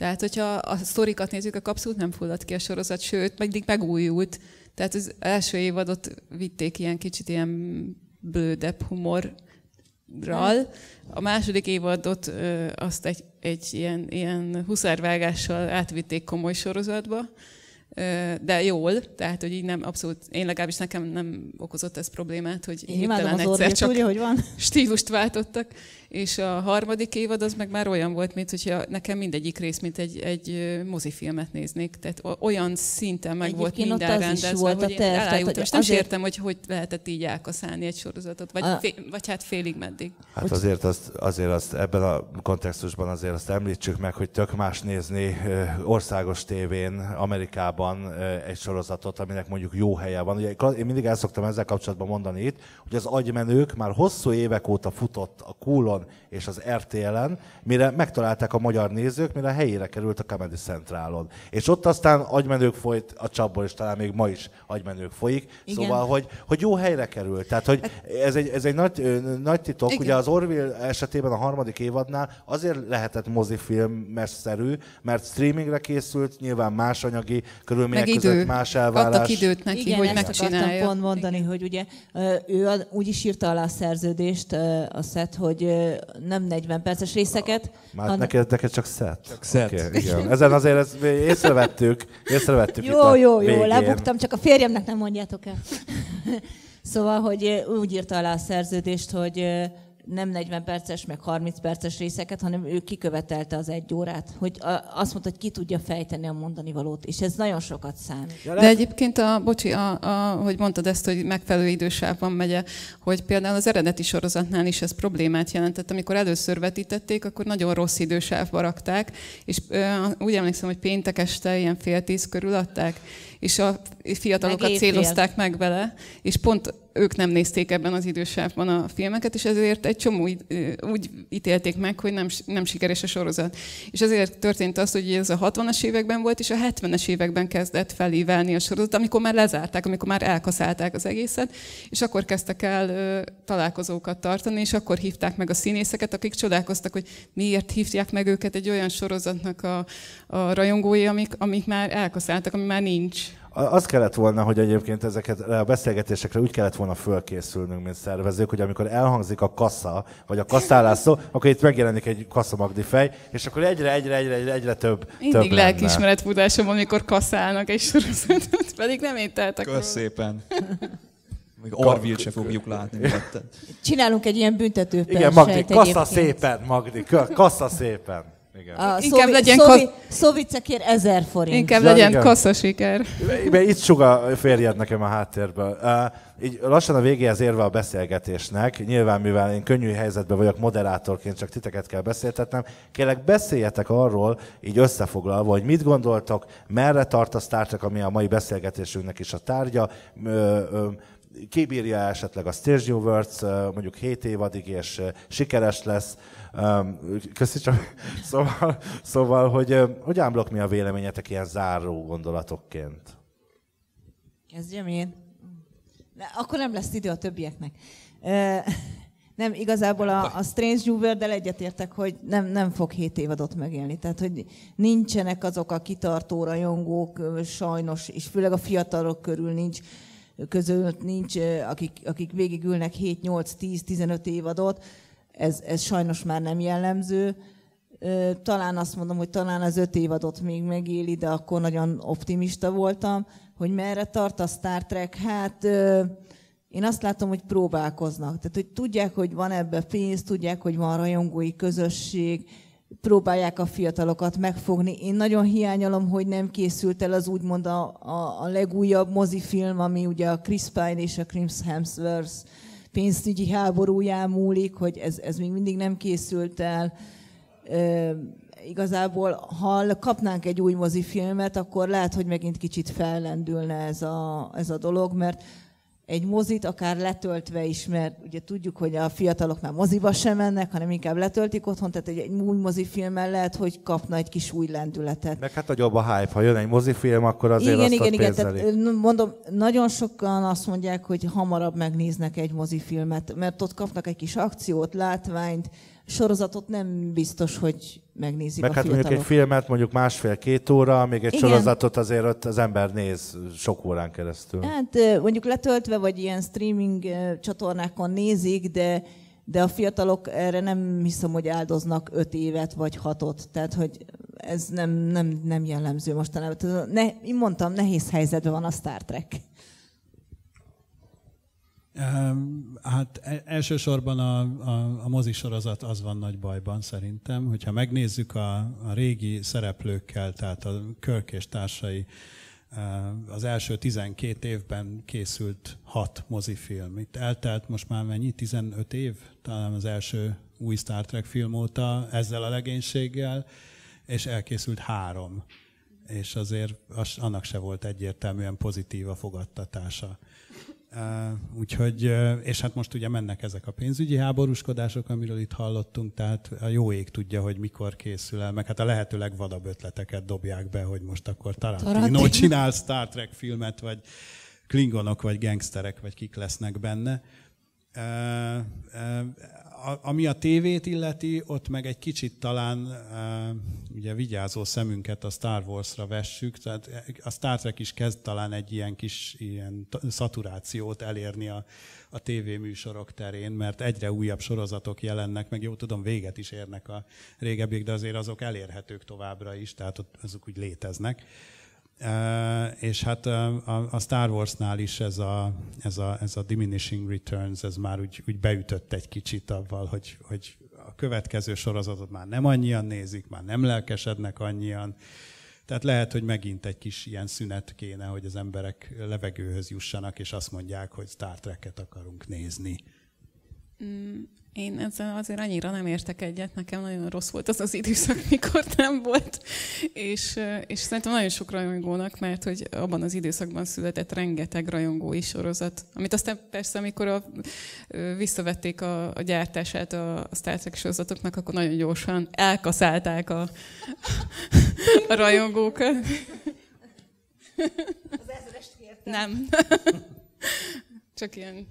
Tehát, hogyha a sztorikat nézzük, a kapszult nem fulladt ki a sorozat, sőt, pedig megújult. Tehát az első évadot vitték ilyen kicsit ilyen bődebb humor, A második évadot ö, azt egy, egy ilyen, ilyen huszárvágással átvitték komoly sorozatba, de jól, tehát hogy így nem abszolút, én legalábbis nekem nem okozott ez problémát, hogy én hirtelen az egyszer csak úgy, hogy van. stílust váltottak, és a harmadik évad az meg már olyan volt, mint hogyha nekem mindegyik rész, mint egy, egy mozifilmet néznék, tehát olyan szinten meg Egyébként volt minden ott rendezve, volt hogy a terv, én elájultam, és nem azért... értem, hogy hogy lehetett így elkaszálni egy sorozatot, vagy, a... fél, vagy hát félig meddig. Hát azért azt, azért azt ebben a kontextusban azért azt említsük meg, hogy tök más nézni országos tévén, Amerikában, korábban egy sorozatot, aminek mondjuk jó helye van. Ugye én mindig el szoktam ezzel kapcsolatban mondani itt, hogy az agymenők már hosszú évek óta futott a Kulon és az RTL-en, mire megtalálták a magyar nézők, mire a helyére került a Comedy Centralon. És ott aztán agymenők folyt a csapból, és talán még ma is agymenők folyik. Igen. Szóval, hogy, hogy jó helyre került. Tehát, hogy hát- ez egy, ez egy nagy, nagy titok. Igen. Ugye az Orville esetében a harmadik évadnál azért lehetett mozifilm szerű, mert streamingre készült, nyilván más anyagi körülmények Meg idő. között, más elvárás. Adtak időt neki, Igen, hogy megcsinálja. pont mondani, Igen. hogy ugye ő úgy is írta alá a szerződést, a szet, hogy nem 40 perces részeket. Már han... neked, neked csak szet? Csak szet. Okay, igen. Ezen azért ezt észrevettük. észrevettük jó, jó, jó, lebuktam, csak a férjemnek nem mondjátok el. szóval, hogy úgy írta alá a szerződést, hogy nem 40 perces, meg 30 perces részeket, hanem ő kikövetelte az egy órát, hogy azt mondta, hogy ki tudja fejteni a mondani valót, és ez nagyon sokat számít. De egyébként, a, bocsi, a, a, hogy mondtad ezt, hogy megfelelő idősávban megye, hogy például az eredeti sorozatnál is ez problémát jelentett. Amikor először vetítették, akkor nagyon rossz idősávba rakták, és ö, úgy emlékszem, hogy péntek este ilyen fél tíz körül adták, és a fiatalokat meg célozták meg vele, és pont ők nem nézték ebben az idősávban a filmeket, és ezért egy csomó úgy ítélték meg, hogy nem, nem sikeres a sorozat. És ezért történt az, hogy ez a 60-as években volt, és a 70-es években kezdett felívelni a sorozat, amikor már lezárták, amikor már elkaszálták az egészet, és akkor kezdtek el ö, találkozókat tartani, és akkor hívták meg a színészeket, akik csodálkoztak, hogy miért hívják meg őket egy olyan sorozatnak a, a rajongói, amik, amik már elkaszáltak, ami már nincs. Az kellett volna, hogy egyébként ezeket a beszélgetésekre úgy kellett volna fölkészülnünk, mint szervezők, hogy amikor elhangzik a kassa, vagy a kasszálás szó, akkor itt megjelenik egy kasszamagdi fej, és akkor egyre, egyre, egyre, egyre, egyre több. Mindig több lelkismeret futásom, amikor kasszálnak egy sorozatot, pedig nem én teltek. Kösz szépen. Még Orville se fogjuk látni. Csinálunk egy ilyen büntető Igen, Magdi, kassa szépen, Magdi, kassa szépen. Igen. A inkább legyen szovi, ka... szovicekért ezer forint. Inkább legyen igen. siker. itt suga férjed nekem a háttérből. így lassan a végéhez érve a beszélgetésnek, nyilván mivel én könnyű helyzetben vagyok moderátorként, csak titeket kell beszéltetnem, kérlek beszéljetek arról, így összefoglalva, hogy mit gondoltok, merre tart a Star Trek, ami a mai beszélgetésünknek is a tárgya, kibírja esetleg a New Words mondjuk 7 évadig, és sikeres lesz. Köszi csak. Szóval, szóval hogy, hogy ámblok mi a véleményetek ilyen záró gondolatokként? Kezdjem én. Na, akkor nem lesz idő a többieknek. Nem, igazából a, a Strange New World-del egyetértek, hogy nem, nem fog hét évadot megélni. Tehát, hogy nincsenek azok a kitartó rajongók, sajnos, és főleg a fiatalok körül nincs, között nincs, akik, akik végigülnek 7-8-10-15 évadot, ez, ez sajnos már nem jellemző. Talán azt mondom, hogy talán az öt évadot még megéli, de akkor nagyon optimista voltam, hogy merre tart a Star Trek. Hát én azt látom, hogy próbálkoznak. Tehát, hogy tudják, hogy van ebbe pénz, tudják, hogy van rajongói közösség, próbálják a fiatalokat megfogni. Én nagyon hiányolom, hogy nem készült el az úgymond a, a, a legújabb mozifilm, ami ugye a Chris Pine és a Chris Hemsworth pénztügyi háborúján múlik, hogy ez, ez még mindig nem készült el. E, igazából, ha kapnánk egy új mozifilmet, akkor lehet, hogy megint kicsit fellendülne ez a, ez a dolog, mert egy mozit akár letöltve is, mert ugye tudjuk, hogy a fiatalok már moziba sem mennek, hanem inkább letöltik otthon, tehát egy, egy új mozifilmmel lehet, hogy kapna egy kis új lendületet. Meg hát jobb a hype, ha jön egy mozifilm, akkor azért igen, azt igen, igen, tehát mondom, nagyon sokan azt mondják, hogy hamarabb megnéznek egy mozifilmet, mert ott kapnak egy kis akciót, látványt, sorozatot nem biztos, hogy megnézik Meg a hát fiatalok. mondjuk egy filmet mondjuk másfél-két óra, még egy Igen. sorozatot azért ott az ember néz sok órán keresztül. Hát mondjuk letöltve, vagy ilyen streaming csatornákon nézik, de de a fiatalok erre nem hiszem, hogy áldoznak öt évet vagy hatot. Tehát, hogy ez nem, nem, nem jellemző mostanában. Ne, én mondtam, nehéz helyzetben van a Star Trek. Ehm, hát e-, elsősorban a, a, a mozisorozat az van nagy bajban szerintem, hogyha megnézzük a, a régi szereplőkkel, tehát a Körk és társai ehm, az első 12 évben készült hat mozifilm. Itt eltelt most már mennyi? 15 év? Talán az első új Star Trek film óta ezzel a legénységgel, és elkészült három. És azért az, annak se volt egyértelműen pozitív a fogadtatása. Úgyhogy, és hát most ugye mennek ezek a pénzügyi háborúskodások, amiről itt hallottunk, tehát a jó ég tudja, hogy mikor készül el, meg hát a lehető legvadabb ötleteket dobják be, hogy most akkor Tarantino csinál Star Trek filmet, vagy klingonok, vagy gangsterek, vagy kik lesznek benne ami a tévét illeti, ott meg egy kicsit talán eh, ugye vigyázó szemünket a Star Wars-ra vessük, tehát a Star Trek is kezd talán egy ilyen kis ilyen szaturációt elérni a, a tévéműsorok terén, mert egyre újabb sorozatok jelennek, meg jó tudom, véget is érnek a régebbiek, de azért azok elérhetők továbbra is, tehát ott, azok úgy léteznek és hát a, a Star Warsnál is ez a, ez a, ez a diminishing returns, ez már úgy, úgy beütött egy kicsit avval, hogy, hogy a következő sorozatot már nem annyian nézik, már nem lelkesednek annyian. Tehát lehet, hogy megint egy kis ilyen szünet kéne, hogy az emberek levegőhöz jussanak, és azt mondják, hogy Star Trek-et akarunk nézni. Mm, én ezzel azért annyira nem értek egyet, nekem nagyon rossz volt az az időszak, mikor nem volt, és, és szerintem nagyon sok rajongónak, mert hogy abban az időszakban született rengeteg rajongói sorozat, amit aztán persze, amikor a, visszavették a, a gyártását a, Star Trek sorozatoknak, akkor nagyon gyorsan elkaszálták a, a rajongókat. Az ezerest kértem. Nem. Csak ilyen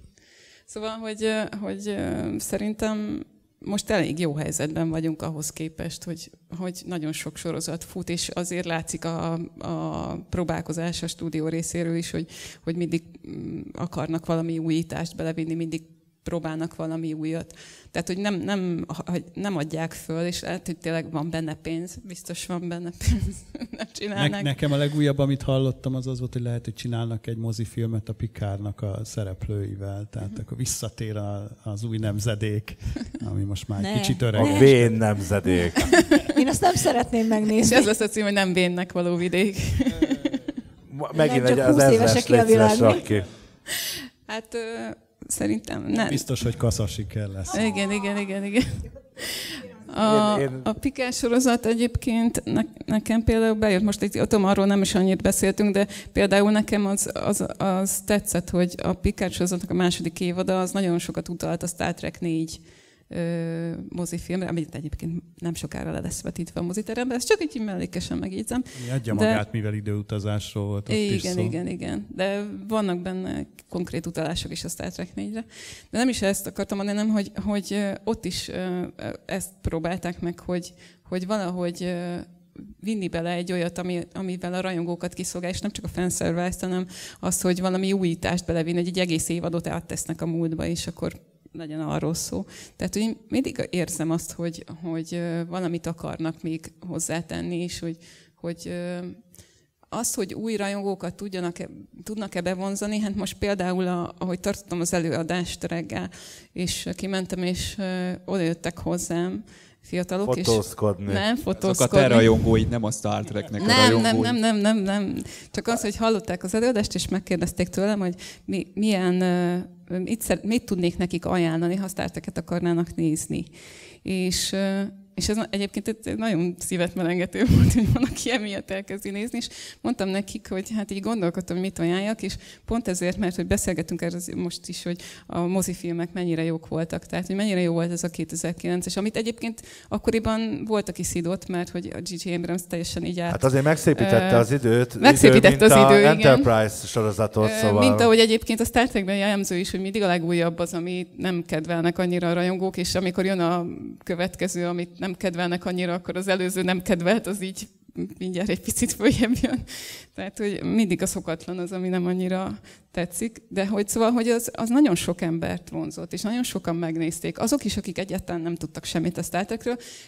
Szóval, hogy, hogy szerintem most elég jó helyzetben vagyunk ahhoz képest, hogy, hogy nagyon sok sorozat fut, és azért látszik a, a próbálkozás a stúdió részéről is, hogy, hogy mindig mm, akarnak valami újítást belevinni, mindig próbálnak valami újat. Tehát, hogy nem, nem, hogy nem adják föl, és lehet, hogy tényleg van benne pénz, biztos van benne pénz, nem csinálnak. Ne, nekem a legújabb, amit hallottam, az az volt, hogy lehet, hogy csinálnak egy mozifilmet a Pikárnak a szereplőivel, tehát mhm. akkor visszatér a, az új nemzedék, ami most már ne. kicsit öreg. A vén nemzedék. Én azt nem szeretném megnézni. És ez lesz a cím, hogy nem vénnek való vidék. Megint egy az ezres a ki. Hát szerintem nem. Biztos, hogy kell lesz. Igen, igen, igen, igen. A, a Pikás sorozat egyébként ne, nekem például bejött, most itt tudom, arról nem is annyit beszéltünk, de például nekem az, az, az tetszett, hogy a Pikás sorozatnak a második évada az nagyon sokat utalt a Star Trek 4 ö, mozifilmre, amit egyébként nem sokára le lesz vetítve a moziteremben, ezt csak így mellékesen megjegyzem. adja de... magát, mivel időutazásról volt ott igen, is szó. Igen, igen, de vannak benne konkrét utalások is a Star Trek 4-re. De nem is ezt akartam mondani, hanem hogy, hogy ott is ezt próbálták meg, hogy, hogy valahogy vinni bele egy olyat, ami, amivel a rajongókat kiszolgál, és nem csak a fanservice, hanem az, hogy valami újítást belevinni, hogy egy egész évadot áttesznek a múltba, és akkor legyen arról szó. Tehát hogy mindig érzem azt, hogy, hogy valamit akarnak még hozzátenni, és hogy, hogy az, hogy új rajongókat tudjanak-e, tudnak-e bevonzani, hát most például, a, ahogy tartottam az előadást reggel, és kimentem, és odajöttek hozzám, fiatalok. Fotózkodni. És nem, fotózkodni. Azok a terrajongóid, nem a Star Treknek nem, a Nem, nem, nem, nem, nem. Csak az, hogy hallották az előadást, és megkérdezték tőlem, hogy mi, milyen, mit, mit tudnék nekik ajánlani, ha Star akarnának nézni. És és ez egyébként ez nagyon szívet melengető volt, hogy van, aki emiatt elkezdi nézni, és mondtam nekik, hogy hát így gondolkodtam, mit ajánljak, és pont ezért, mert hogy beszélgetünk erről most is, hogy a mozifilmek mennyire jók voltak, tehát hogy mennyire jó volt ez a 2009-es, amit egyébként akkoriban volt, aki szidott, mert hogy a G.G. Abrams teljesen így át. Hát azért megszépítette az időt, megszépítette idő, az idő, igen. Enterprise sorozatot, szóval. Mint ahogy egyébként a Star Trekben jellemző is, hogy mindig a legújabb az, ami nem kedvelnek annyira a rajongók, és amikor jön a következő, amit nem nem kedvelnek annyira, akkor az előző nem kedvelt, az így mindjárt egy picit följebb jön. Tehát, hogy mindig a szokatlan az, ami nem annyira tetszik. De hogy szóval, hogy az, az nagyon sok embert vonzott, és nagyon sokan megnézték. Azok is, akik egyáltalán nem tudtak semmit a Star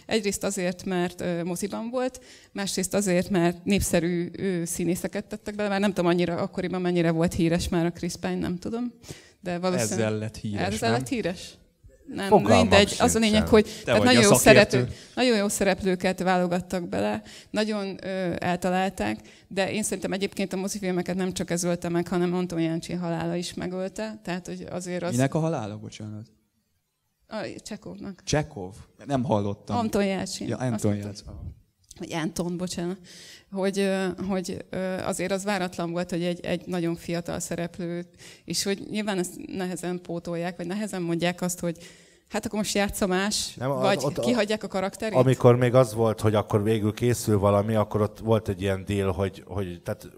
Egyrészt azért, mert moziban volt, másrészt azért, mert népszerű színészeket tettek bele, már nem tudom annyira, akkoriban mennyire volt híres már a Chris Pine, nem tudom. De valószínűleg... Ezzel lett híres, Ezzel nem? lett híres nem, Fogalmam mindegy. Az a lényeg, sem. hogy tehát nagyon, jó szereplő, nagyon jó szereplőket válogattak bele, nagyon ö, eltalálták, de én szerintem egyébként a mozifilmeket nem csak ez ölte meg, hanem Anton Jáncsi halála is megölte. Tehát, hogy azért az... Minek a halála, bocsánat? A, Csekovnak. Csekov? Nem hallottam. Anton Jáncsi. Ja, Anton Jácsi Anton, bocsánat, hogy, hogy azért az váratlan volt, hogy egy, egy nagyon fiatal szereplő, és hogy nyilván ezt nehezen pótolják, vagy nehezen mondják azt, hogy hát akkor most játsza más, nem, vagy ott, ott, kihagyják a karakterét? Amikor még az volt, hogy akkor végül készül valami, akkor ott volt egy ilyen deal, hogy, hogy tehát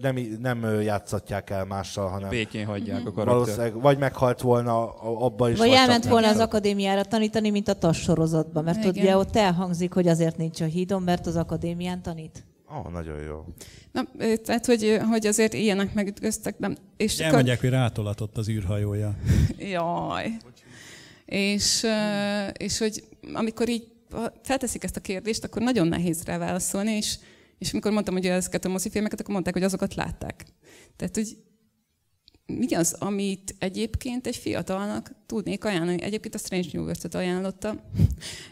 nem, nem játszatják el mással, hanem... Békén hagyják mm-hmm. a mhm. Valószínűleg vagy meghalt volna abba is, vagy... vagy elment volna az akadémiára tanítani, mint a TAS sorozatban, mert Igen. ugye ott elhangzik, hogy azért nincs a hídon, mert az akadémián tanít. Ó, oh, nagyon jó. Na, tehát, hogy, hogy azért ilyenek megütköztek, nem... És Elmondják, akkor... hogy rátolatott az űrhajója. Jaj. Bocs. És, és hogy amikor így felteszik ezt a kérdést, akkor nagyon nehéz rá válaszolni, és, és amikor mondtam, hogy ezeket a mozifilmeket, akkor mondták, hogy azokat látták. Tehát, hogy mi az, amit egyébként egy fiatalnak tudnék ajánlani? Egyébként a Strange New world et ajánlotta.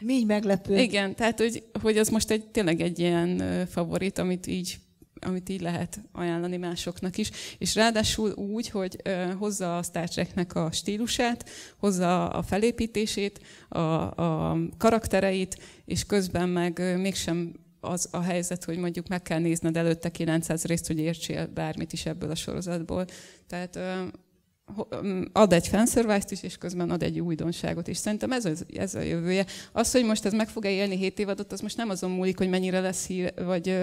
Mi meglepő. Igen, tehát hogy, hogy az most egy, tényleg egy ilyen favorit, amit így amit így lehet ajánlani másoknak is. És ráadásul úgy, hogy hozza a Star Treknek a stílusát, hozza a felépítését, a, a karaktereit, és közben meg mégsem az a helyzet, hogy mondjuk meg kell nézned előtte 900 részt, hogy értsél bármit is ebből a sorozatból. Tehát Mm, ad egy fanservice-t is, és közben ad egy újdonságot is. Szerintem ez, az, ez a jövője. Az, hogy most ez meg fog-e élni 7 évadot, az most nem azon múlik, hogy mennyire lesz hír, vagy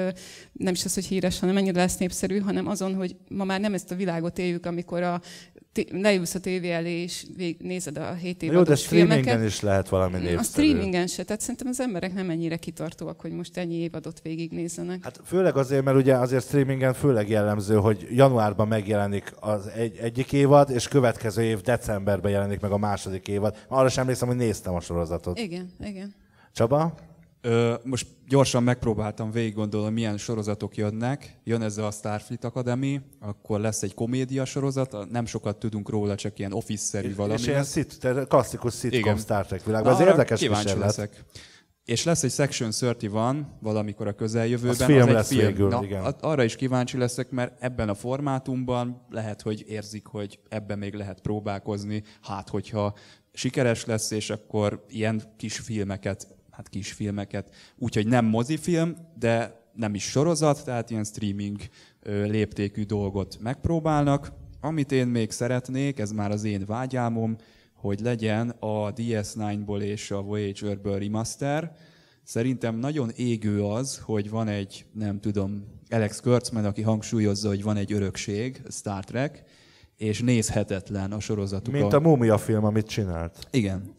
nem is az, hogy híres, hanem mennyire lesz népszerű, hanem azon, hogy ma már nem ezt a világot éljük, amikor a leülsz a tévé elé, és vég, nézed a hét év Jó, de streamingen filmeket. is lehet valami mm, népszerű. A streamingen se, tehát szerintem az emberek nem ennyire kitartóak, hogy most ennyi évadot végignézzenek. Hát főleg azért, mert ugye azért streamingen főleg jellemző, hogy januárban megjelenik az egy, egyik évad, és következő év decemberben jelenik meg a második évad. Arra sem emlékszem, hogy néztem a sorozatot. Igen, igen. Csaba? Ö, most gyorsan megpróbáltam végig gondolni, milyen sorozatok jönnek. Jön ez a Starfleet Academy, akkor lesz egy komédia sorozat, nem sokat tudunk róla, csak ilyen office-szerű valami. És ilyen szit, klasszikus sitcom Igen. Star Trek világban. Ez érdekes kíváncsi leszek. És lesz egy Section 30 van valamikor a közeljövőben. Az, az film az egy lesz film. végül, Na, igen. Arra is kíváncsi leszek, mert ebben a formátumban lehet, hogy érzik, hogy ebben még lehet próbálkozni. Hát, hogyha sikeres lesz, és akkor ilyen kis filmeket hát kis filmeket, úgyhogy nem mozifilm, de nem is sorozat, tehát ilyen streaming léptékű dolgot megpróbálnak. Amit én még szeretnék, ez már az én vágyámom, hogy legyen a DS9-ból és a Voyager-ből remaster. Szerintem nagyon égő az, hogy van egy, nem tudom, Alex Kurtzman, aki hangsúlyozza, hogy van egy örökség, Star Trek, és nézhetetlen a sorozatuk. Mint a múmia film, amit csinált. Igen.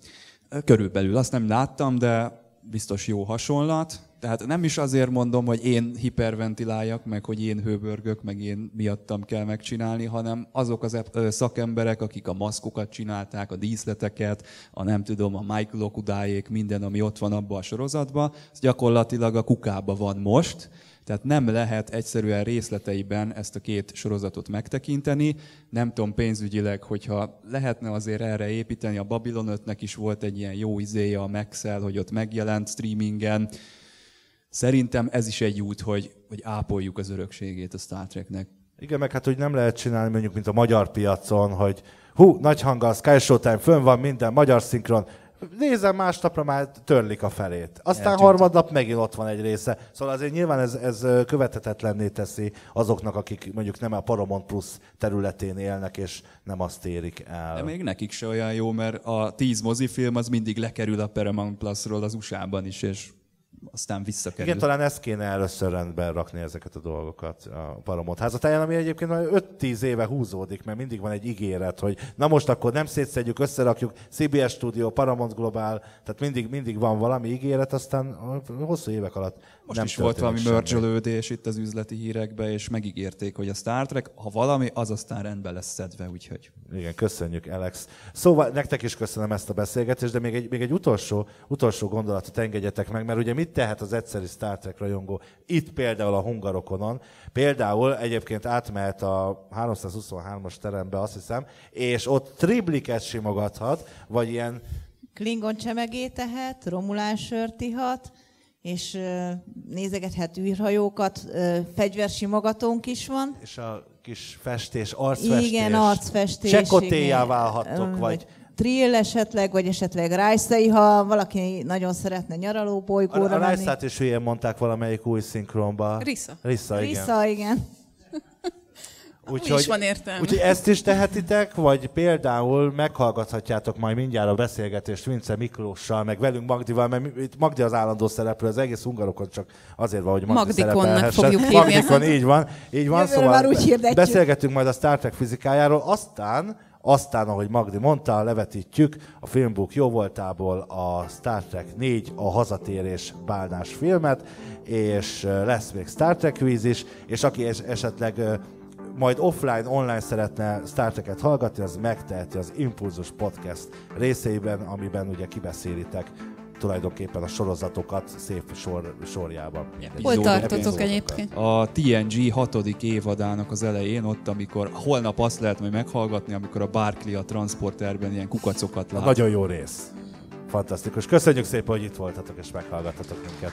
Körülbelül. Azt nem láttam, de biztos jó hasonlat. Tehát nem is azért mondom, hogy én hiperventiláljak, meg hogy én hőbörgök, meg én miattam kell megcsinálni, hanem azok az szakemberek, akik a maszkokat csinálták, a díszleteket, a nem tudom, a Michael Okudájék, minden, ami ott van abban a sorozatban, az gyakorlatilag a kukába van most tehát nem lehet egyszerűen részleteiben ezt a két sorozatot megtekinteni. Nem tudom pénzügyileg, hogyha lehetne azért erre építeni, a Babylon 5-nek is volt egy ilyen jó izéje a Maxel, hogy ott megjelent streamingen. Szerintem ez is egy út, hogy, hogy ápoljuk az örökségét a Star Treknek. Igen, meg hát hogy nem lehet csinálni mondjuk, mint a magyar piacon, hogy hú, nagy hang a Sky Showtime, fönn van minden, magyar szinkron, nézem, másnapra már törlik a felét. Aztán harmadnap megint ott van egy része. Szóval azért nyilván ez, ez követhetetlenné teszi azoknak, akik mondjuk nem a Paramount Plus területén élnek, és nem azt érik el. De még nekik se olyan jó, mert a tíz mozifilm az mindig lekerül a Paramount Plusról az USA-ban is, és aztán visszakerül. Igen, talán ezt kéne először rendben rakni ezeket a dolgokat a Paramount házatáján, ami egyébként 5-10 éve húzódik, mert mindig van egy ígéret, hogy na most akkor nem szétszedjük, összerakjuk, CBS Studio, Paramount Global, tehát mindig, mindig van valami ígéret, aztán hosszú évek alatt most nem is volt valami mörcsölődés itt az üzleti hírekbe, és megígérték, hogy a Star Trek, ha valami, az aztán rendben lesz szedve, úgyhogy. Igen, köszönjük, Alex. Szóval nektek is köszönöm ezt a beszélgetést, de még egy, még egy utolsó, utolsó gondolatot engedjetek meg, mert ugye mit tehet az egyszerű Star Trek rajongó. Itt például a hungarokonon, például egyébként átmehet a 323-as terembe, azt hiszem, és ott tribliket simogathat, vagy ilyen... Klingon csemegét tehet, romulán sört ihat, és nézegethet űrhajókat, fegyversimogatónk is van. És a kis festés, arcfestés. Igen, arcfestés. Csekotéjá válhattok, vagy Trill esetleg, vagy esetleg Rájszai, ha valaki nagyon szeretne nyaraló bolygóra A, a Rájszát is hülyén mondták valamelyik új szinkronba. Rissa. Rissa, igen. Rissa, igen. Úgyhogy, is van értelme. Úgyhogy ezt is tehetitek, vagy például meghallgathatjátok majd mindjárt a beszélgetést Vince Miklóssal, meg velünk Magdival, mert itt Magdi az állandó szereplő, az egész hungarokon csak azért van, hogy Magdi Magdikonnak fogjuk hívni. Magdikon, így van, így van, Jövőről szóval már úgy beszélgetünk majd a Star Trek fizikájáról, aztán aztán, ahogy Magdi mondta, levetítjük a filmbook jó voltából a Star Trek 4, a hazatérés bálnás filmet, és lesz még Star Trek quiz is, és aki es- esetleg majd offline, online szeretne Star Trek-et hallgatni, az megteheti az Impulzus Podcast részeiben, amiben ugye kibeszélitek tulajdonképpen a sorozatokat szép sor, sorjában. Hol tartotok egyébként? A TNG hatodik évadának az elején, ott, amikor holnap azt lehet majd meghallgatni, amikor a Barclay a transporterben ilyen kukacokat lát. Nagyon jó rész. Fantasztikus. Köszönjük szépen, hogy itt voltatok és meghallgattatok minket.